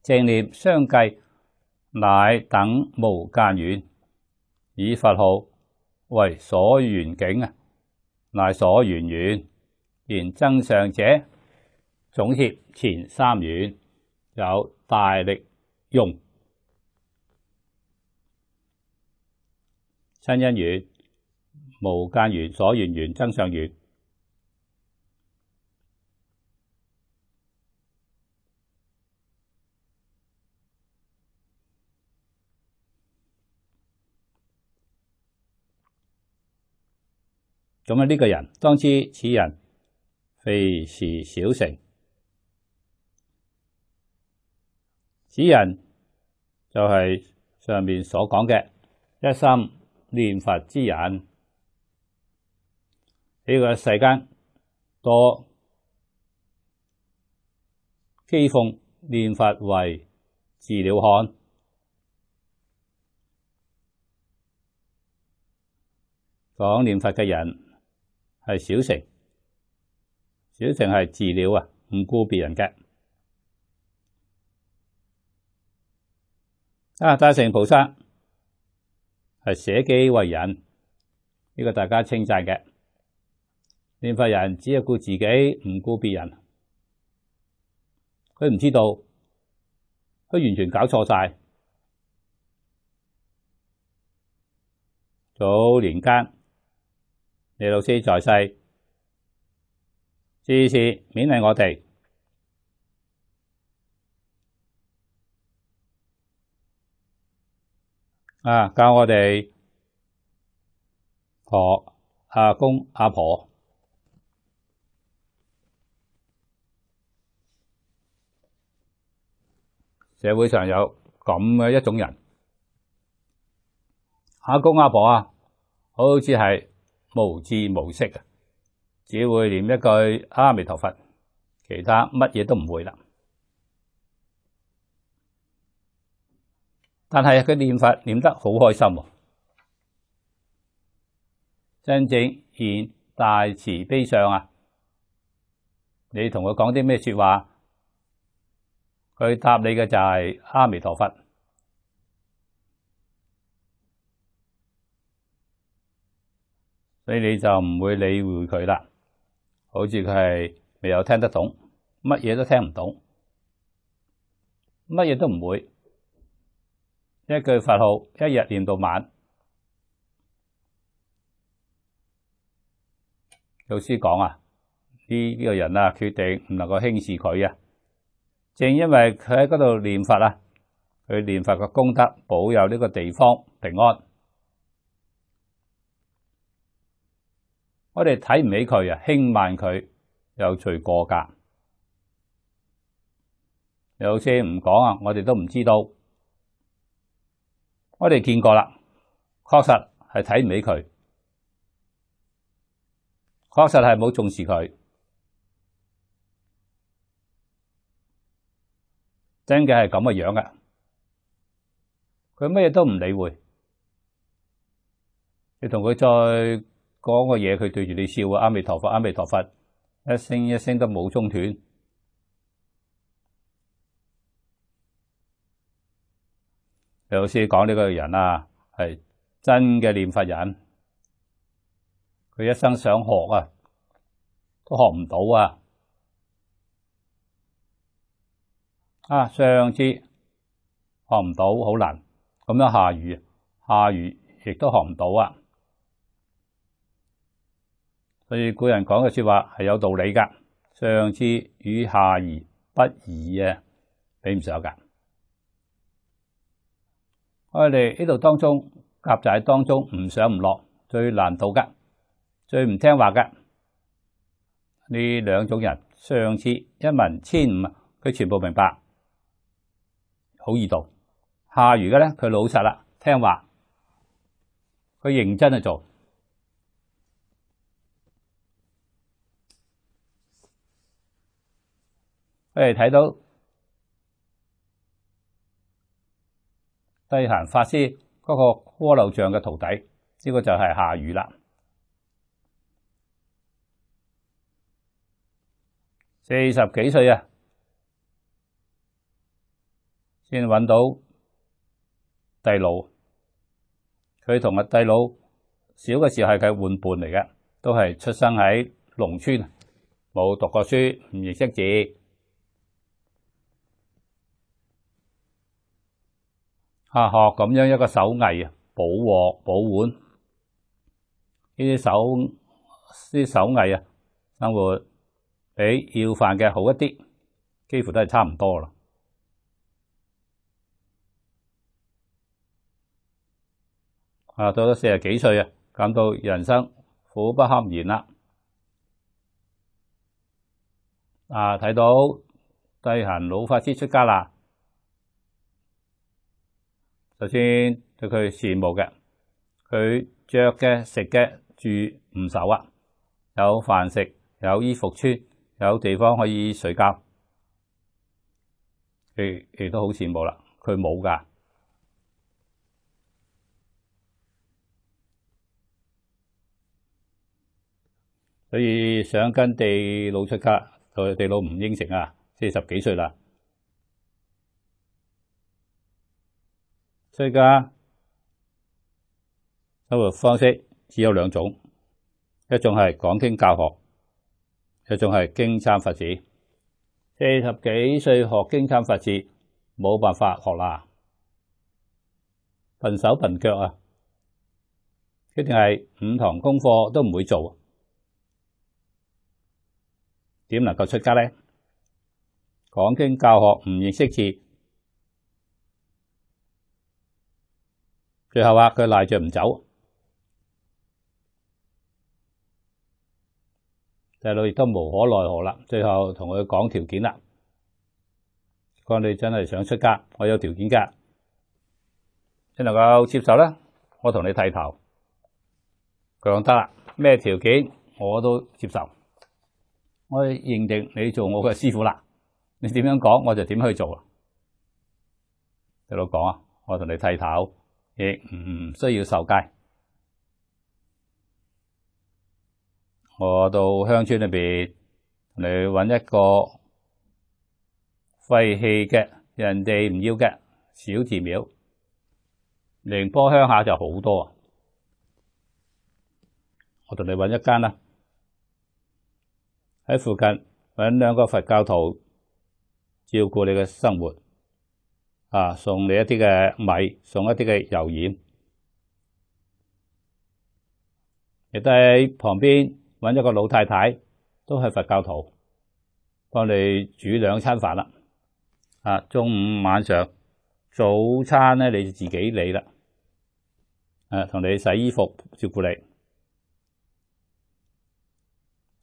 S1: 正念相继乃等无间缘，以佛号为所缘境啊，乃所缘缘，缘增上者总协前三缘，有大力用亲因缘、无间缘、所缘缘、增上缘。咁啊！呢個人當知此人非是小成，此人就係上面所講嘅一心念佛之人。呢個世間多讥讽念佛為治了漢，講念佛嘅人。系小城，小城系治了啊，唔顾别人嘅。啊大成菩萨系舍己为人，呢个大家称赞嘅念佛人只系顾自己，唔顾别人。佢唔知道，佢完全搞错晒早年间。李老师在世，时时勉励我哋啊，教我哋学阿公阿婆。社会上有咁嘅一种人，阿公阿婆啊，好似系。无智无识啊，只会念一句阿弥陀佛，其他乜嘢都唔会啦。但系佢念法念得好开心啊！真正现大慈悲相啊，你同佢讲啲咩说话，佢答你嘅就系阿弥陀佛。所以你就唔会理会佢啦，好似佢系未有听得懂，乜嘢都听唔懂，乜嘢都唔会，一句佛号一日练到晚。老师讲啊，呢呢个人啊，决定唔能够轻视佢啊，正因为佢喺嗰度念法啊，佢念法嘅功德保佑呢个地方平安。我哋睇唔起佢啊，轻慢佢有罪过噶，有些唔讲啊，我哋都唔知道。我哋见过啦，确实系睇唔起佢，确实系冇重视佢，真嘅系咁嘅样嘅，佢乜嘢都唔理会，你同佢再。讲个嘢，佢对住你笑啊！阿弥陀佛，阿弥陀佛，一声一声都冇中断。李老师讲呢个人啊，系真嘅念佛人，佢一生想学啊，都学唔到啊！啊，上次学唔到好难，咁样下雨，下雨亦都学唔到啊！所以古人讲嘅说话系有道理噶，上次与下而不宜啊，比唔上噶。我哋呢度当中夹仔当中唔上唔落，最难度噶，最唔听话噶。呢两种人。上次一文千五，佢全部明白，好易导。下愚嘅咧，佢老实啦，听话，佢认真去做。诶、睇到帝行法师嗰个蜗牛像嘅徒弟，呢个就系夏雨啦。四十几岁啊，先揾到帝佬。佢同阿帝佬小嘅时候系佢玩伴嚟嘅，都系出生喺农村，冇读过书，唔认识字。啊，学咁样一个手艺啊，补镬、补碗，呢啲手啲手艺啊，生活比要饭嘅好一啲，几乎都系差唔多啦。啊，到咗四十几岁啊，感到人生苦不堪言啦。啊，睇到帝行老法师出家啦。首先对佢羡慕嘅，佢着嘅、食嘅、住唔愁啊，有饭食，有衣服穿，有地方可以睡觉，亦亦都好羡慕啦。佢冇噶，所以想跟地佬出家，佢地佬唔应承啊，四十几岁啦。出家生活方式只有两种，一种系讲经教学，一种系经忏佛寺。四十几岁学经忏佛寺，冇办法学啦，笨手笨脚啊！一定系五堂功课都唔会做，点能够出家咧？讲经教学唔认识字。最后啊，佢赖住唔走，细佬亦都无可奈何啦。最后同佢讲条件啦，讲你真系想出家，我有条件噶，你能够接受啦？我同你剃头，佢讲得啦，咩条件我都接受。我认定你做我嘅师傅啦，你点样讲我就点去做。细佬讲啊，我同你剃头。亦唔需要受戒，我到乡村里边嚟揾一个废弃嘅人哋唔要嘅小寺庙。宁波乡下就好多，我同你揾一间啦，喺附近揾两个佛教徒照顾你嘅生活。啊！送你一啲嘅米，送一啲嘅油盐，亦都喺旁边揾一个老太太，都系佛教徒，帮你煮两餐饭啦。啊，中午、晚上、早餐咧，你就自己理啦。诶，同你洗衣服，照顾你，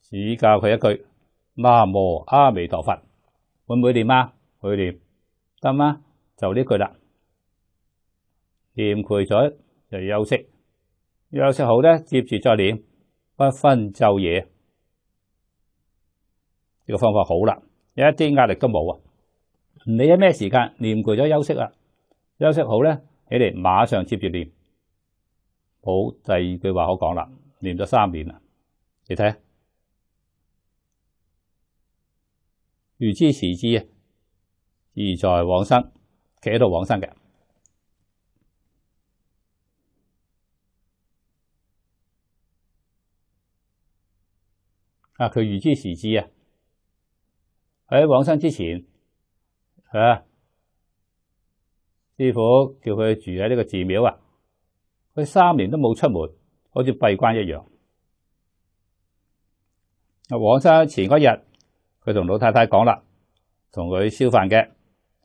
S1: 指教佢一句：南无阿弥陀佛，会唔会念啊？会念得吗？就呢句啦，念攰咗就休息，休息好咧，接住再练，不分昼夜。呢个方法好啦，一啲压力都冇啊！你理喺咩时间，念攰咗休息啦，休息好咧，起嚟马上接住练，好，第二句话可讲啦。念咗三年啦，你睇，如知时之啊，而在往生。佢喺度往生嘅，啊！佢预知时之啊！喺往生之前，吓，师傅叫佢住喺呢个寺庙啊，佢三年都冇出门，好似闭关一样。啊，往生前嗰日，佢同老太太讲啦，同佢烧饭嘅。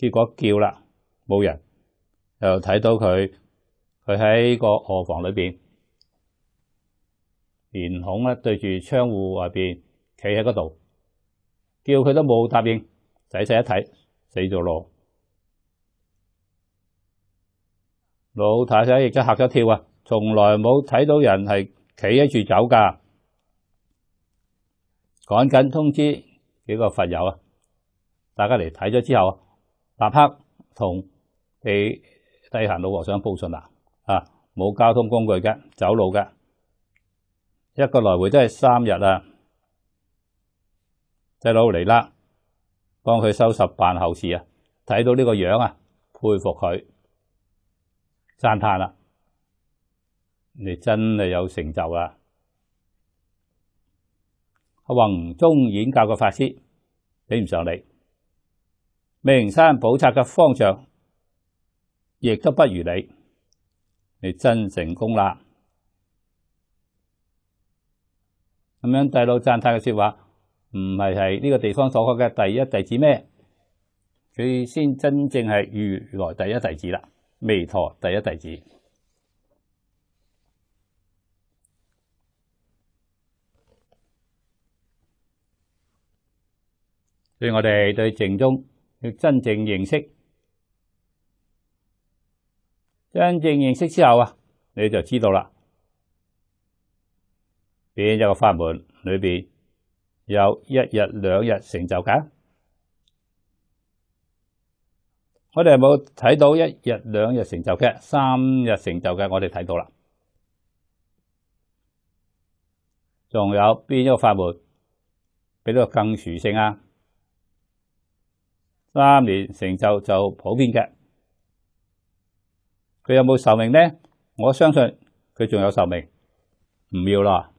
S1: 结果叫啦，冇人又睇到佢，佢喺个卧房里边，面孔咧对住窗户外边，企喺嗰度，叫佢都冇答应。仔细一睇，死咗咯！老太太亦都吓咗跳啊！从来冇睇到人系企喺住走噶，赶紧通知几个佛友啊！大家嚟睇咗之后。立刻同你弟行老和尚报信啦！啊，冇交通工具嘅，走路嘅，一个来回都系三日啊！细佬嚟啦，帮佢收拾办后事啊！睇到呢个样啊，佩服佢，赞叹啦！你真系有成就啊！宏中演教嘅法师比唔上你。名山宝刹嘅方丈，亦都不如你，你真成功啦！咁样大佬赞叹嘅说话，唔系系呢个地方所讲嘅第一弟子咩？佢先真正系如来第一弟子啦，弥陀第一弟子。所以我哋对正宗要真正认识、真正认识之后啊，你就知道啦。边一个法门里边有一日两日成就嘅？我哋有冇睇到一日两日成就嘅，三日成就嘅，我哋睇到啦。仲有边一个法门比呢个更殊胜啊？三年成就就普遍嘅，佢有冇寿命呢？我相信佢仲有寿命，唔要啦！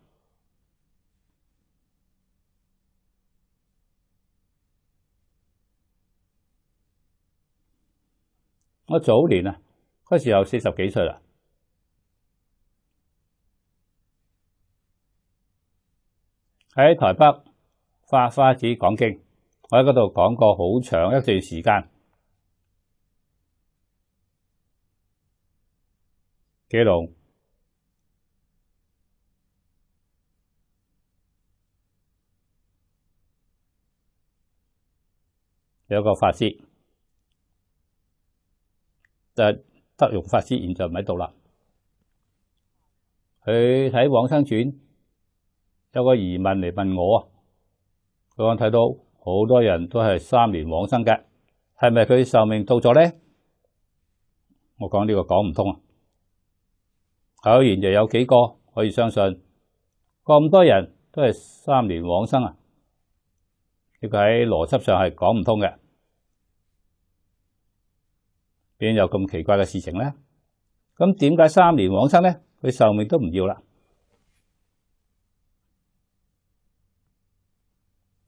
S1: 我早年啊，嗰时候四十几岁啦，喺台北花花子讲经。我喺嗰度講過好長一段時間記錄，有個法師，就德容法師，現在唔喺度啦。佢喺《往生傳》有個疑問嚟問我啊，佢我睇到。好多人都系三年往生嘅，系咪佢寿命到咗咧？我讲呢个讲唔通啊！偶然就有几个可以相信，咁多人都系三年往生啊！呢个喺逻辑上系讲唔通嘅，边有咁奇怪嘅事情咧？咁点解三年往生咧？佢寿命都唔要啦？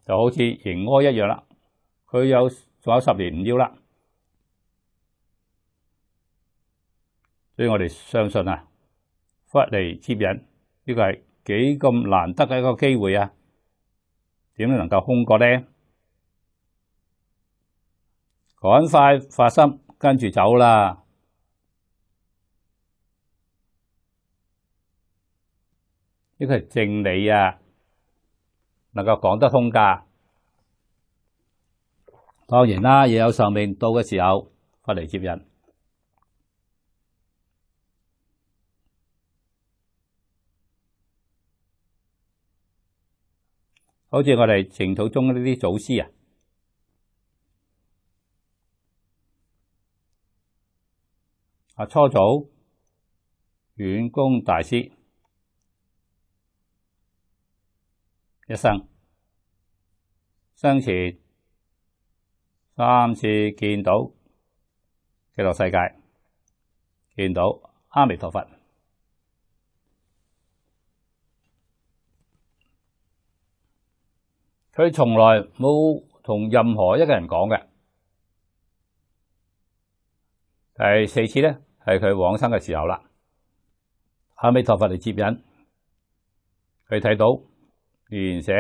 S1: 就好似刑柯一样啦，佢有仲有十年唔要啦，所以我哋相信啊，忽嚟接引呢个系几咁难得嘅一个机会啊，点能够空过咧？赶快发心跟住走啦，呢个系正理啊！能够讲得通噶，当然啦，也有寿命，到嘅时候，我嚟接人，好似我哋净土中呢啲祖师啊，啊初祖远公大师。一生生前三次见到极乐世界，见到阿弥陀佛，佢从来冇同任何一个人讲嘅。第四次咧，系佢往生嘅时候啦，阿弥陀佛嚟接引，佢睇到。如言写，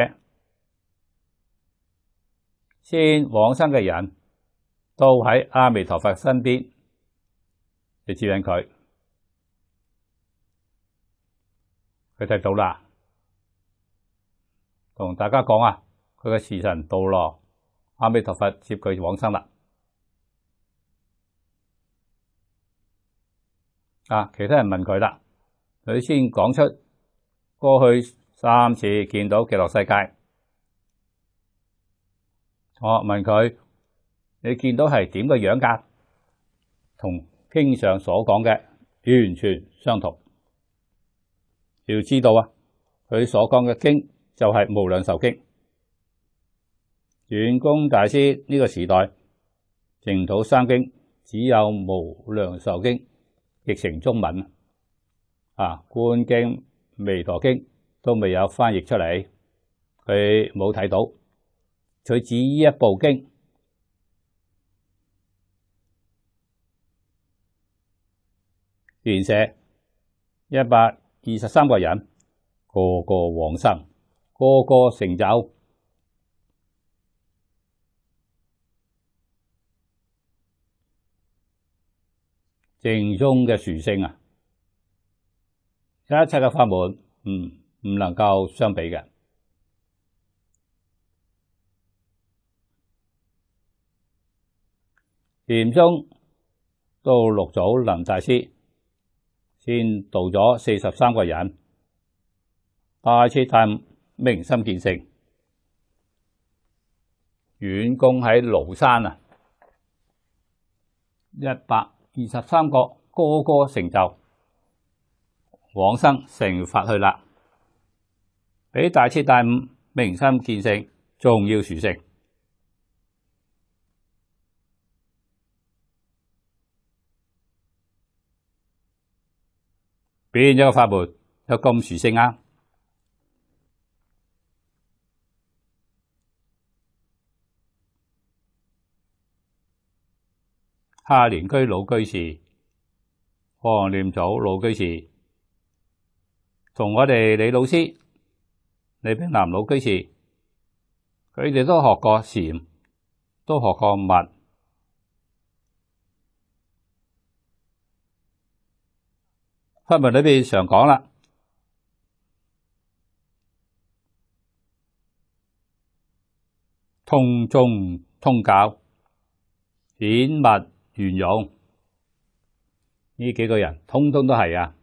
S1: 先往生嘅人都喺阿弥陀佛身边，你指引佢，佢睇到啦。同大家讲啊，佢嘅时辰到咯，阿弥陀佛接佢往生啦。啊，其他人问佢啦，佢先讲出过去。三次見到極樂世界，我问問佢：你見到係點嘅樣噶？同經上所講嘅完全相同。要知道啊，佢所講嘅經就係無量壽經。轉公大師呢個時代净土三經只有無量壽經亦成中文啊，《觀經》《弥陀經》。都未有翻译出嚟，佢冇睇到。佢指呢一部经，原写一百二十三个人，个个往生，个个成就正宗嘅殊胜啊！一切嘅法门，嗯。唔能够相比嘅。其中到六祖林大师先度咗四十三个人，大彻大悟、明心见性。远公喺庐山啊，一百二十三个个个成就往生成佛去啦。比大彻大悟、明心见性重要殊胜，表现一个法门有咁殊胜啊！下联居老居士，方念祖老居士，同我哋李老师。你啲南老居士，佢哋都学过禅，都学过物。佛文里边常讲啦，通中通教，显物圆融，呢几个人通通都系啊。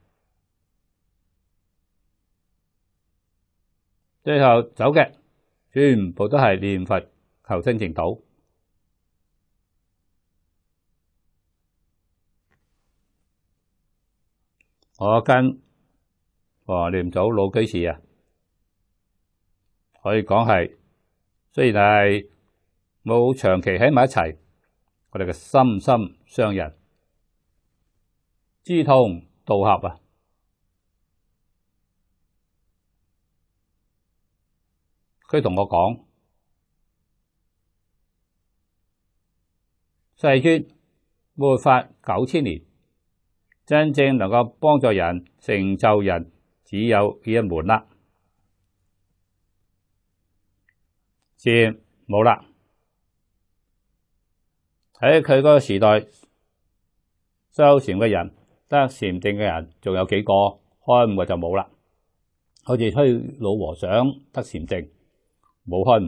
S1: 最后走嘅全部都系念佛求生净土。我跟和念祖老居士啊，可以讲系虽然系冇长期喺埋一齐，我哋嘅心心相印，志同道合啊！佢同我講：世尊，末法九千年，真正能夠幫助人、成就人，只有呢一門啦。禪冇啦。喺佢嗰個時代，修禅嘅人得禅定嘅人仲有幾個，開悟就冇啦。好似推老和尚得禅定。冇汉，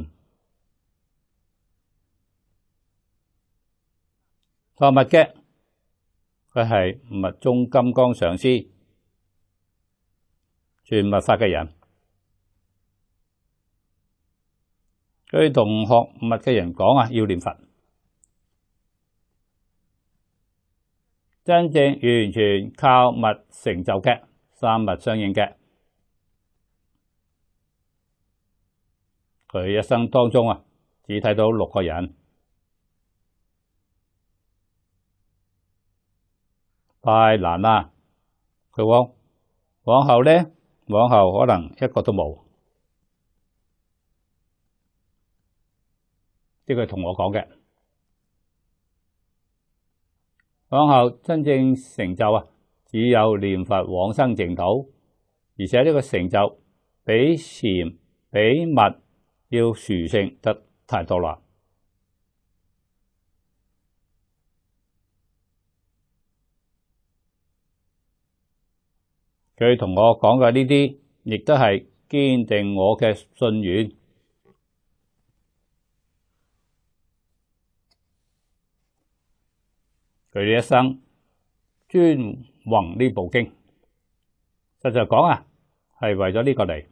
S1: 悟，物嘅佢系物中金刚上师，全物法嘅人，佢同学物嘅人讲啊，要念佛，真正完全靠物成就嘅，三物相应嘅。佢一生當中啊，只睇到六個人太難啦。佢往往後咧，往後可能一個都冇。即係同我講嘅往後真正成就啊，只有念佛往生净土，而且呢個成就比禅、比密。要殊性得太多啦！佢同我讲嘅呢啲，亦都系坚定我嘅信愿。佢哋一生专弘呢部经，实在讲啊，系为咗呢个嚟。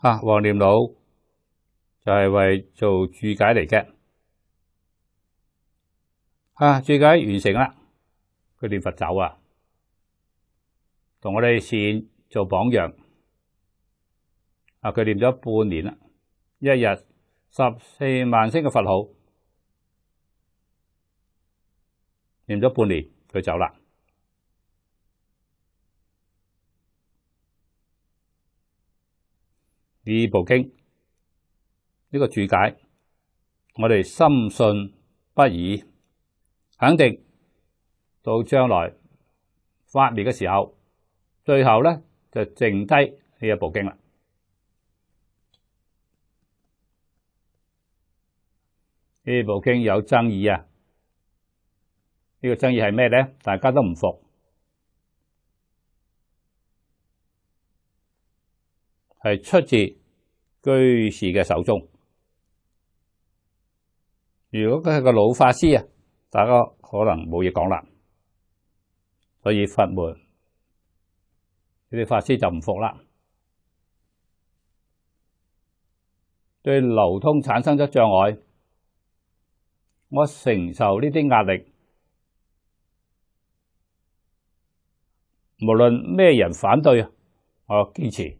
S1: 啊，黄念老就系为做注解嚟嘅。啊，注解完成啦，佢念佛走啊，同我哋善做榜样。啊，佢念咗半年啦，一日十四万声嘅佛号，念咗半年，佢走啦。呢部经呢个注解，我哋深信不疑，肯定到将来发灭嘅时候，最后咧就剩低呢一部经啦。呢部经有争议啊！呢个争议系咩咧？大家都唔服。系出自居士嘅手中。如果佢系个老法师啊，大家可能冇嘢讲啦。所以佛门，呢哋法师就唔服啦，对流通产生咗障碍。我承受呢啲压力，无论咩人反对，我坚持。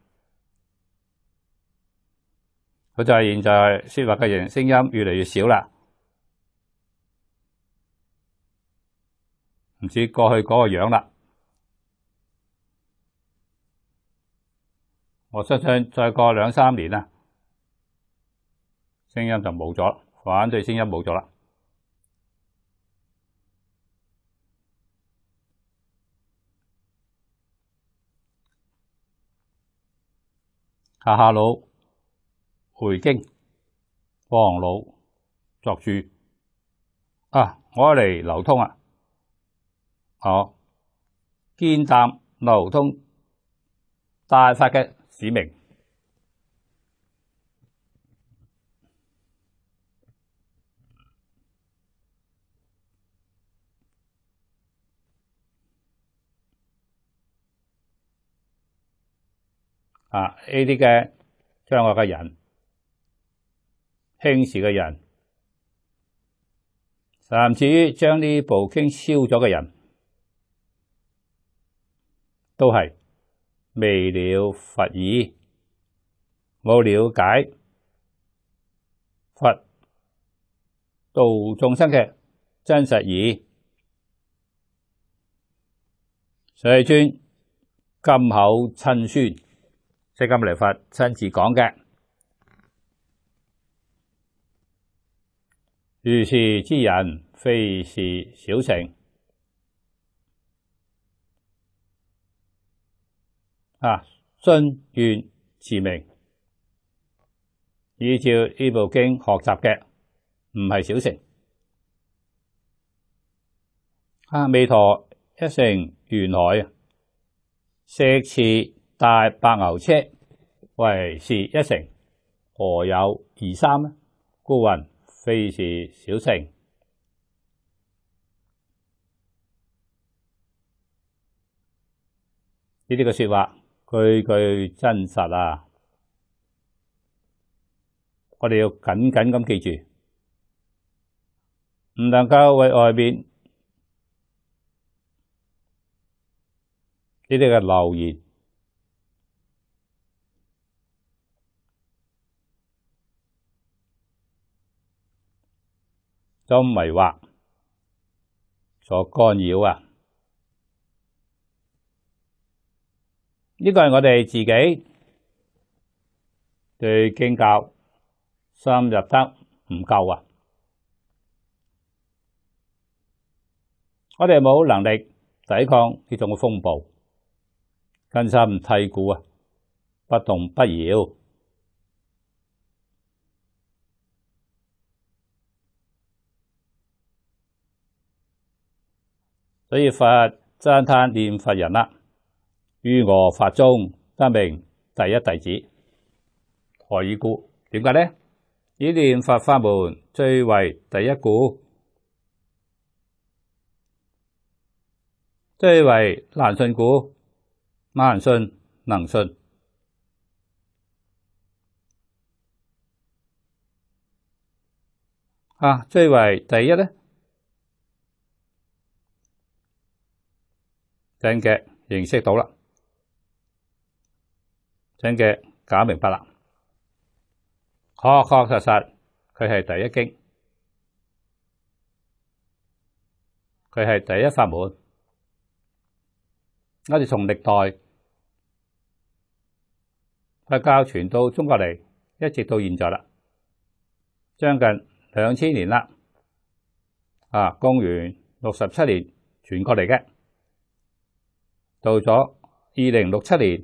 S1: 就系现在说话嘅人声音越嚟越少啦，唔似过去嗰个样啦。我相信再过两三年啦，声音就冇咗，反对声音冇咗啦。下下佬。回京，王老作主啊！我嚟流通啊！好，肩担流通大法嘅使命啊！呢啲嘅障碍嘅人。轻视嘅人，甚至于将呢部经烧咗嘅人，都系未了佛意，冇了解佛度众生嘅真实意。以尊金口亲宣，即今牟尼佛亲自讲嘅。如是之人，非是小成啊！信愿自名，依照呢部经学习嘅，唔系小成啊！弥陀一成圆海，石池带白牛车，为是一成，何有二三？故云。非是小城，呢啲嘅说话句句真实啊！我哋要紧紧咁记住，唔能够为外面呢啲嘅流言。咁迷惑，所干擾啊！呢個係我哋自己對經教深入得唔夠啊！我哋冇能力抵抗呢種嘅風暴，根深蒂固啊，不動不搖。所以佛赞叹念佛人啦，于我法中得名第一弟子何以故？点解呢？以念佛法门最为第一故，最为难信故，难信能信啊！最为第一咧。真嘅認識到啦，真嘅搞明白啦，確確實實佢係第一經，佢係第一法門。我哋從歷代佛教傳到中國嚟，一直到現在啦，將近兩千年啦，啊，公元六十七年传过嚟嘅。到咗二零六七年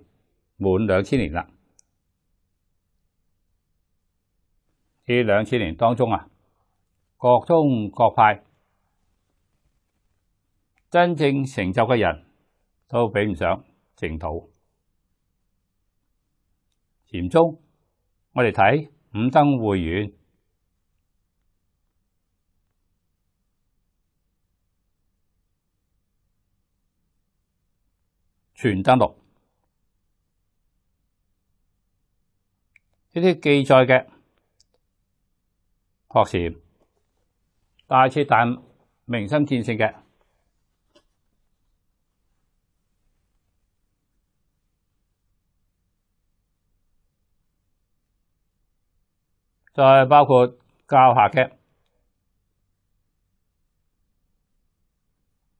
S1: 满两千年啦！呢两千年当中啊，各宗各派真正成就嘅人都比唔上净土。禅中，我哋睇五登会元。全登录呢啲记载嘅学禅大彻大悟明心见性嘅，再包括教下嘅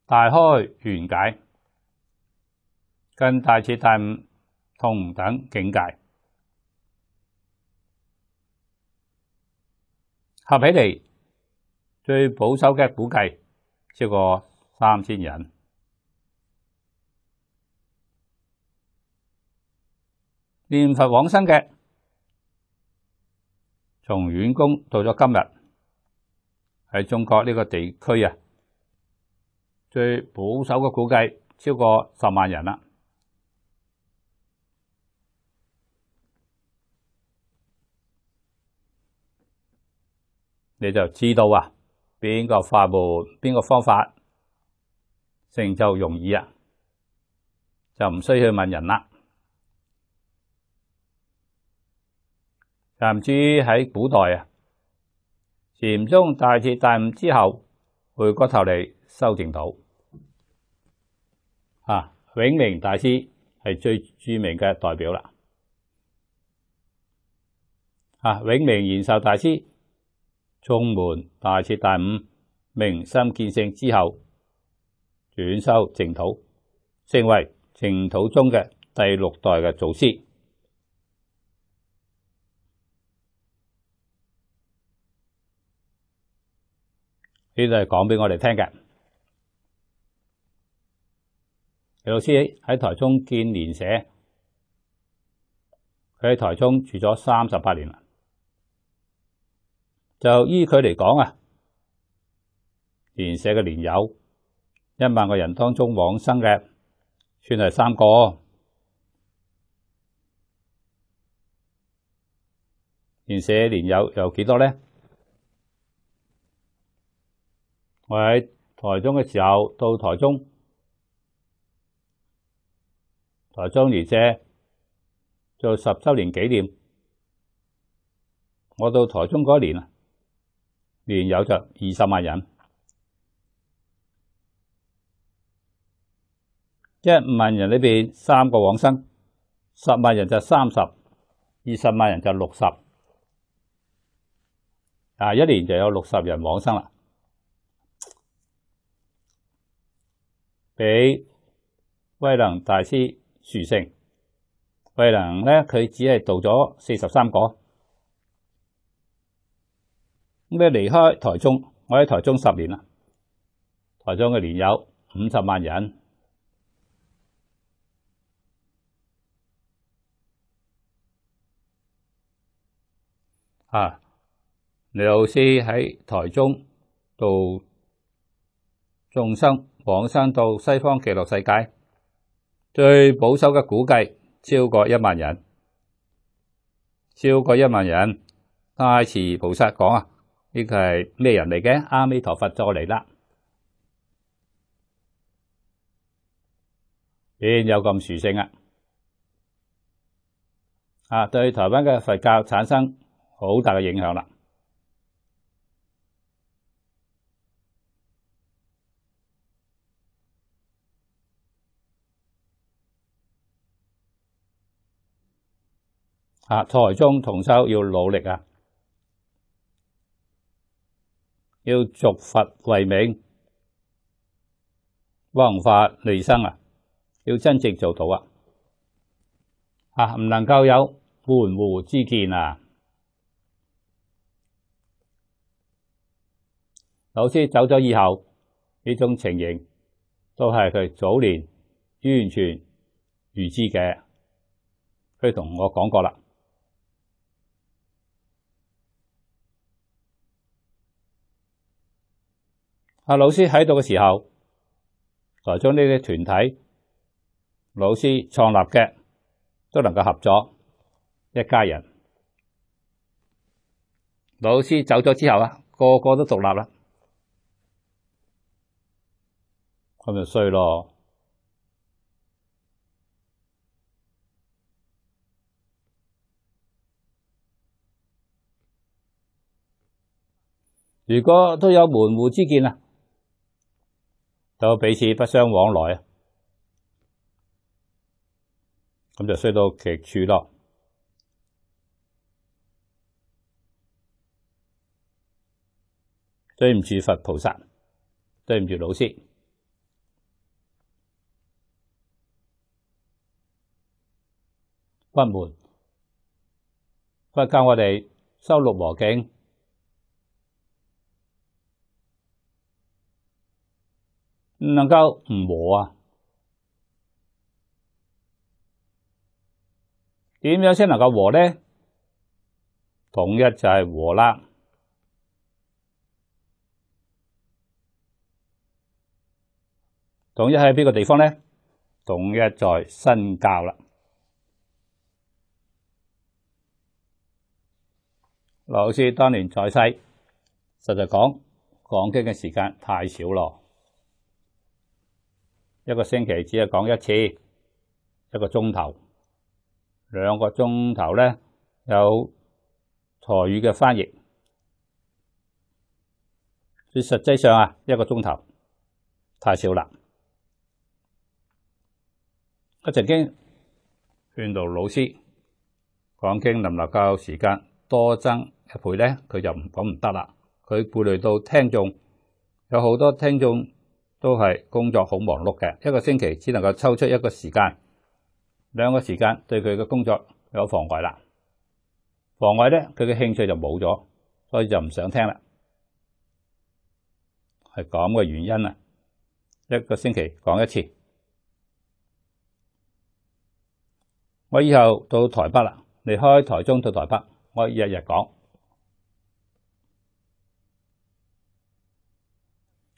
S1: 大开缘解。跟大彻大悟同等境界，合起嚟最保守嘅估计超过三千人，念佛往生嘅，从远公到咗今日喺中国呢个地区啊，最保守嘅估计超过十万人啦。你就知道啊，边个法门，边个方法成就容易啊，就唔需要问人啦。甚至喺古代啊，禅宗大彻大悟之后，回过头嚟修净到。啊，永明大师系最著名嘅代表啦，啊，永明延寿大师。宗门大彻大悟，明心见性之后，转修净土，成为净土宗嘅第六代嘅祖师。呢度系讲俾我哋听嘅。李老师喺台中建莲社，佢喺台中住咗三十八年啦。就依佢嚟讲啊，连社嘅年友，一万个人当中往生嘅，算系三个。连社年友有几多咧？我喺台中嘅时候，到台中台中连社做十周年纪念，我到台中嗰年啊。年有着二十万人，一五万人里边三个往生，十万人就三十，二十万人就六十，啊，一年就有六十人往生啦。俾威能大师殊胜，威能咧佢只系到咗四十三个。咁你离开台中，我喺台中十年啦。台中嘅年有五十万人啊，李老师喺台中度众生往生到西方極樂世界，最保守嘅估计超过一万人，超过一万人，大慈菩萨讲啊！呢个系咩人嚟嘅？阿弥陀佛再嚟啦，边有咁殊胜啊！啊，对台湾嘅佛教产生好大嘅影响啦！啊，台中同修要努力啊！要逐佛为名，化化利生啊！要真正做到啊！啊，唔能够有门户之见啊！老师走咗以后，呢种情形都系佢早年完全预知嘅，佢同我讲过啦。阿老师喺度嘅时候，就将呢啲团体老师创立嘅都能够合作，一家人。老师走咗之后啊，个个都独立啦，咁咪衰咯？如果都有门户之见啊！都彼此不相往来啊，咁就衰到极处咯。对唔住佛菩萨，对唔住老师，不门，佛教我哋修六和境。能够唔和啊？点样先能够和呢？统一就系和啦。统一喺边个地方呢？统一在新教啦。老师当年在世，实在讲讲经嘅时间太少咯。一個星期只係講一次，一個鐘頭，兩個鐘頭咧有台語嘅翻譯。所实實際上啊，一個鐘頭太少啦。我曾經勸導老師講經林立教時間多增一倍咧，佢就唔講唔得啦。佢顧慮到聽眾有好多聽眾。都系工作好忙碌嘅，一个星期只能够抽出一个时间，两个时间对佢嘅工作有妨碍啦。妨碍咧，佢嘅兴趣就冇咗，所以就唔想听啦。系咁嘅原因啊！一个星期讲一次，我以后到台北啦，离开台中到台北，我日日讲。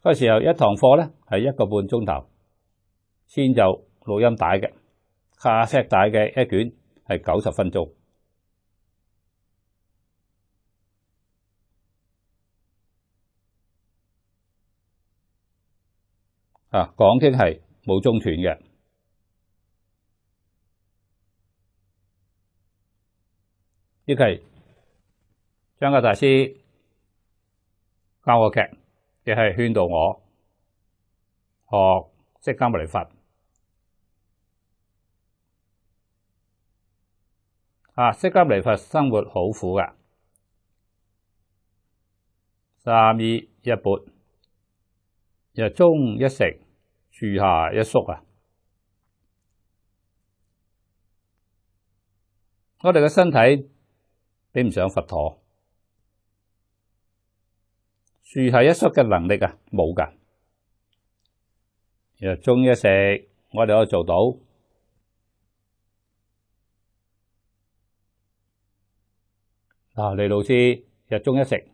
S1: 嗰个时候一堂课咧系一个半钟头，先就录音带嘅卡石带嘅一卷系九十分钟啊，讲经系冇中断嘅呢期张家大师教我剧。亦系劝导我学释迦牟尼佛啊！释迦牟尼佛生活好苦噶，三衣一钵，日中一食，树下一宿啊！我哋嘅身体比唔上佛陀。住下一宿嘅能力啊，冇噶。日中一食，我哋可以做到。嗱，李老师，日中一食，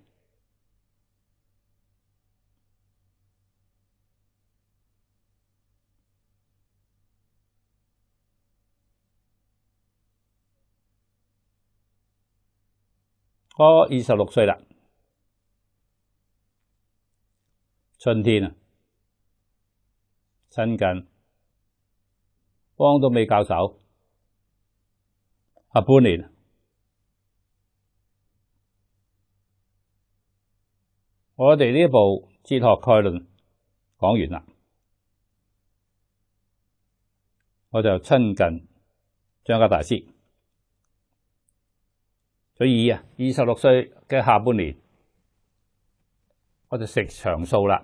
S1: 我二十六岁啦。春天啊，亲近帮到美教授啊半年，我哋呢部哲学概论讲完啦，我就亲近张家大师，所以啊二十六岁嘅下半年，我就食长素啦。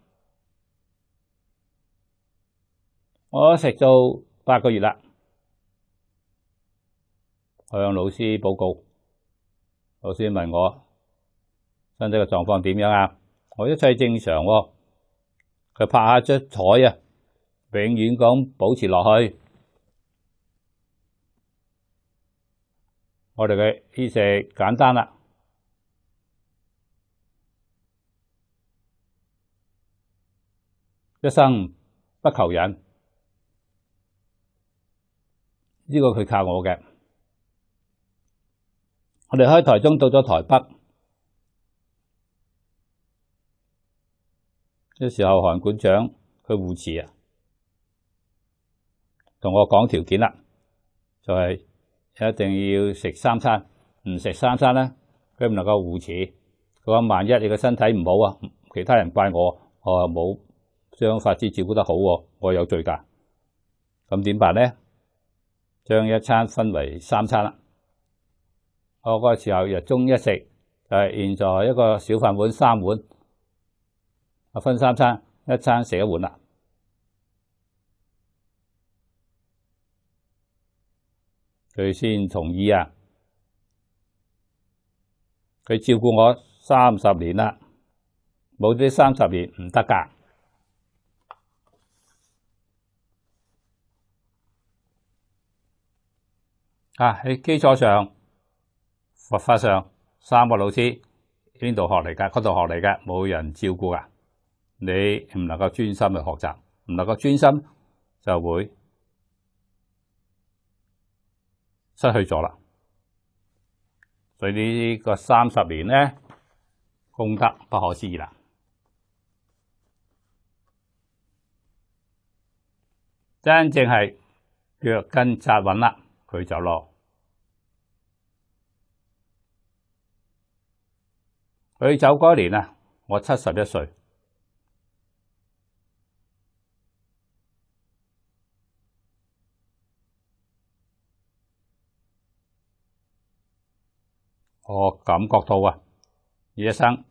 S1: 我食到八个月啦，向老师报告。老师问我身体嘅状况点样啊？我一切正常。佢拍下张彩啊，永远咁保持落去。我哋嘅衣食简单啦，一生不求人。呢个佢靠我嘅，我哋开台中到咗台北，呢时候韩馆长佢护持啊，同我讲条件啦，就系一定要食三餐，唔食三餐咧，佢唔能够护持。佢话万一你个身体唔好啊，其他人怪我，我冇将法子照顾得好，我有罪噶。咁点办咧？将一餐分为三餐啦。我個时候日中一食，就系现在一个小饭碗三碗，啊分三餐，一餐食一碗啦。佢先同意啊，佢照顾我三十年啦，冇呢三十年唔得噶。啊！喺基礎上，佛法上三個老師邊度學嚟噶？嗰度學嚟嘅，冇人照顧噶。你唔能夠專心去學習，唔能夠專心就會失去咗啦。所以呢個三十年咧，功德不可思議啦！真正係若根扎稳啦，佢就落。佢走嗰年啊，我七十一岁，我感觉到啊，一生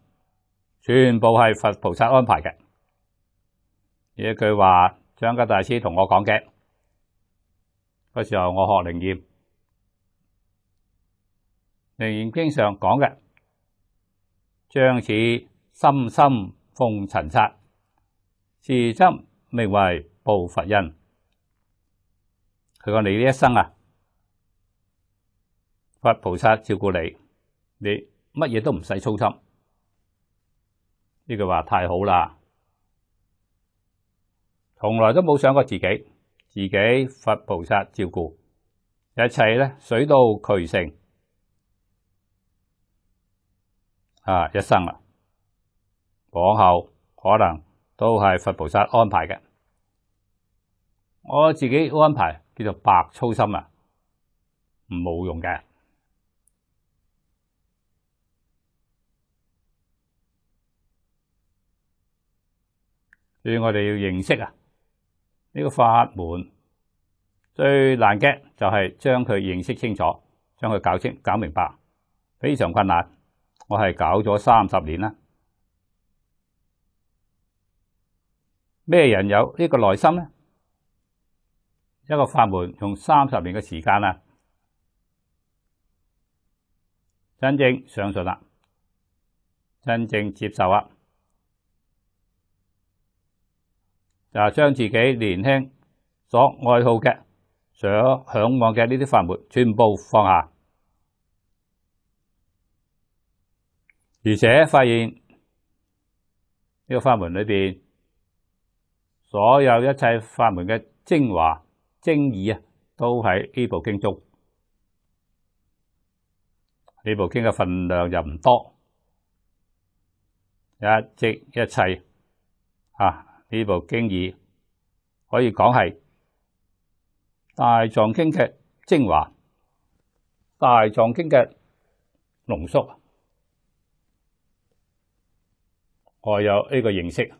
S1: 全部系佛菩萨安排嘅。呢一句话，张家大师同我讲嘅，嗰时候我学灵验，灵验经常讲嘅。将此深深奉尘刹，自心名为报佛恩。佢讲你呢一生啊，佛菩萨照顾你，你乜嘢都唔使操心。呢句话太好啦，从来都冇想过自己，自己佛菩萨照顾，一切咧水到渠成。啊！一生啦，往后可能都系佛菩萨安排嘅。我自己安排叫做白操心啊，冇用嘅。所以我哋要认识啊呢个法门最难嘅就系将佢认识清楚，将佢搞清搞明白，非常困难。我系搞咗三十年啦，咩人有呢个耐心呢？一个法门，用三十年嘅时间啊，真正上信啦，真正接受啊，就将自己年轻所爱好嘅、所向往嘅呢啲法门全部放下。而且发现呢个法门里边所有一切法门嘅精华精义啊，都喺呢部经中。呢部经嘅份量又唔多，一即一切啊！呢部经义可以讲系大藏经嘅精华，大藏经嘅浓缩。我有呢个认识，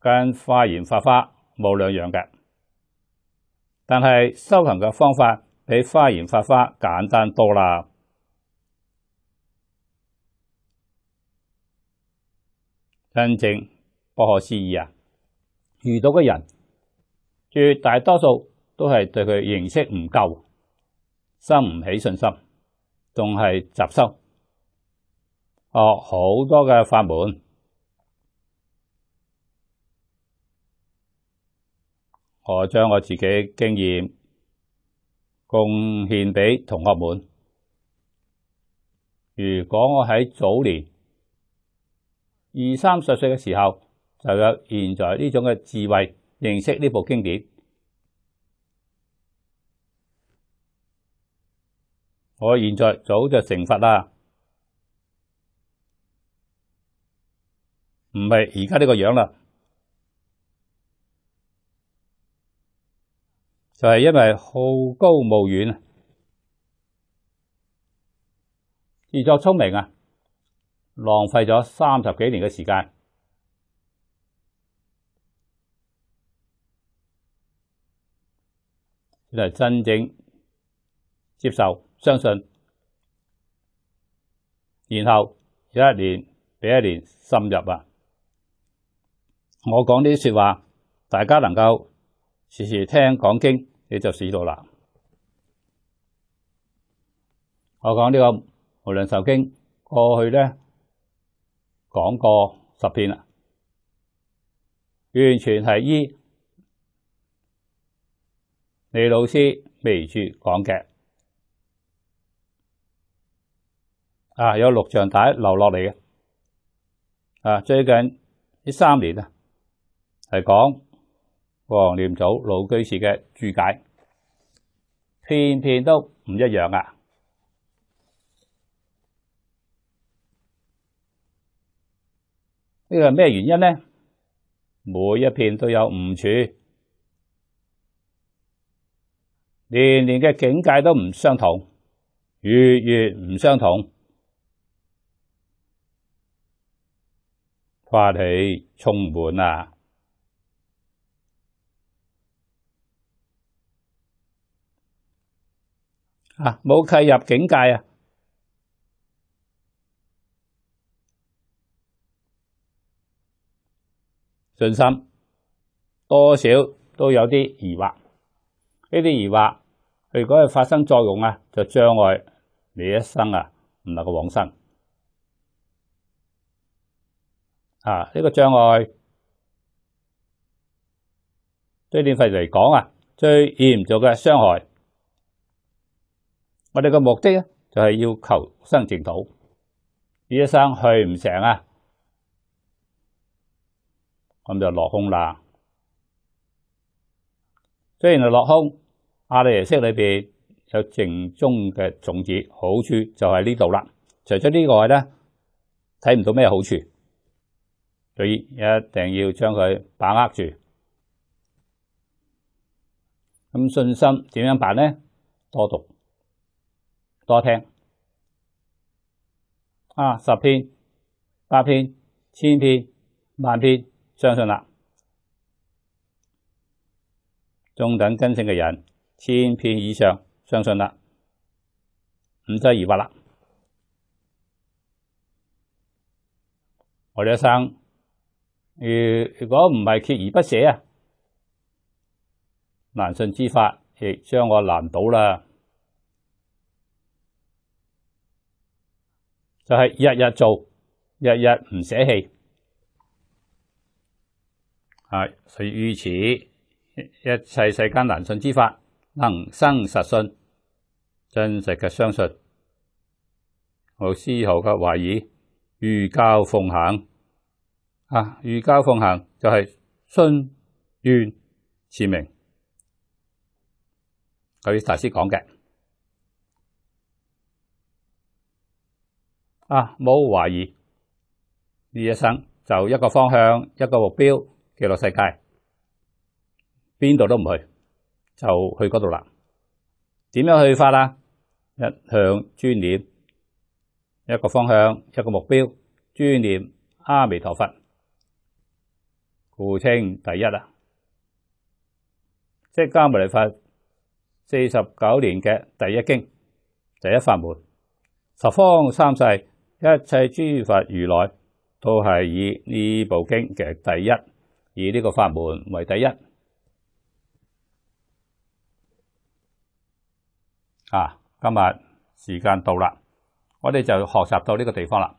S1: 跟花言发花冇两样嘅，但系修行嘅方法比花言发花简单多啦。真正不可思议啊！遇到嘅人，绝大多数都系对佢认识唔够，生唔起信心，仲系杂修。学好多嘅法门，我将我自己经验贡献俾同学们。如果我喺早年二三十岁嘅时候就有现在呢种嘅智慧认识呢部经典，我现在早就成佛啦。唔系而家呢个样啦，就系因为好高骛远，自作聪明啊，浪费咗三十几年嘅时间，先系真正接受、相信，然后一年比一年深入啊。我讲呢啲说话，大家能够时时听讲经，你就死到啦。我讲呢个无量寿经过去咧讲过十篇啦，完全系依李老师备注讲嘅啊，有录像带留落嚟嘅啊，最近呢三年啊。系讲，王念祖老居士嘅注解，片片都唔一样啊！呢个系咩原因呢？每一篇都有误处，年年嘅境界都唔相同，月月唔相同，话起充满啊！啊！冇契入境界啊，信心多少都有啲疑惑，呢啲疑惑如果系发生作用啊，就障碍你一生啊，唔能够往生。啊！呢个障碍对念佛嚟讲啊，最严重嘅伤害。我哋嘅目的咧，就系要求生净土，呢一生去唔成啊，咁就落空啦。虽然系落空，阿弥耶佛里边有正宗嘅种子，好处就喺呢度啦。除咗呢个咧，睇唔到咩好处，所以一定要将佢把握住。咁信心点样办咧？多读。多听啊，十篇、百篇、千篇、万篇，相信啦。中等根性嘅人，千篇以上，相信啦，唔在疑惑啦。我哋一生如如果唔系锲而不舍啊，难信之法亦将我难倒啦。就系日日做，日日唔舍弃。啊！所以于此一切世间难信之法，能生实信，真实嘅相信，我丝毫嘅怀疑，如教奉行，啊！如教奉行就系信愿持名，佢大师讲嘅。啊！冇怀疑，呢一生就一个方向，一个目标，极乐世界，边度都唔去，就去嗰度啦。点样去法啊？一向专念一个方向，一个目标，专念阿弥陀佛，故称第一啊！即系《加弥勒佛》四十九年嘅第一经，第一法门，十方三世。一切诸佛如来都系以呢部经嘅第一，以呢个法门为第一。啊，今日时间到啦，我哋就学习到呢个地方啦。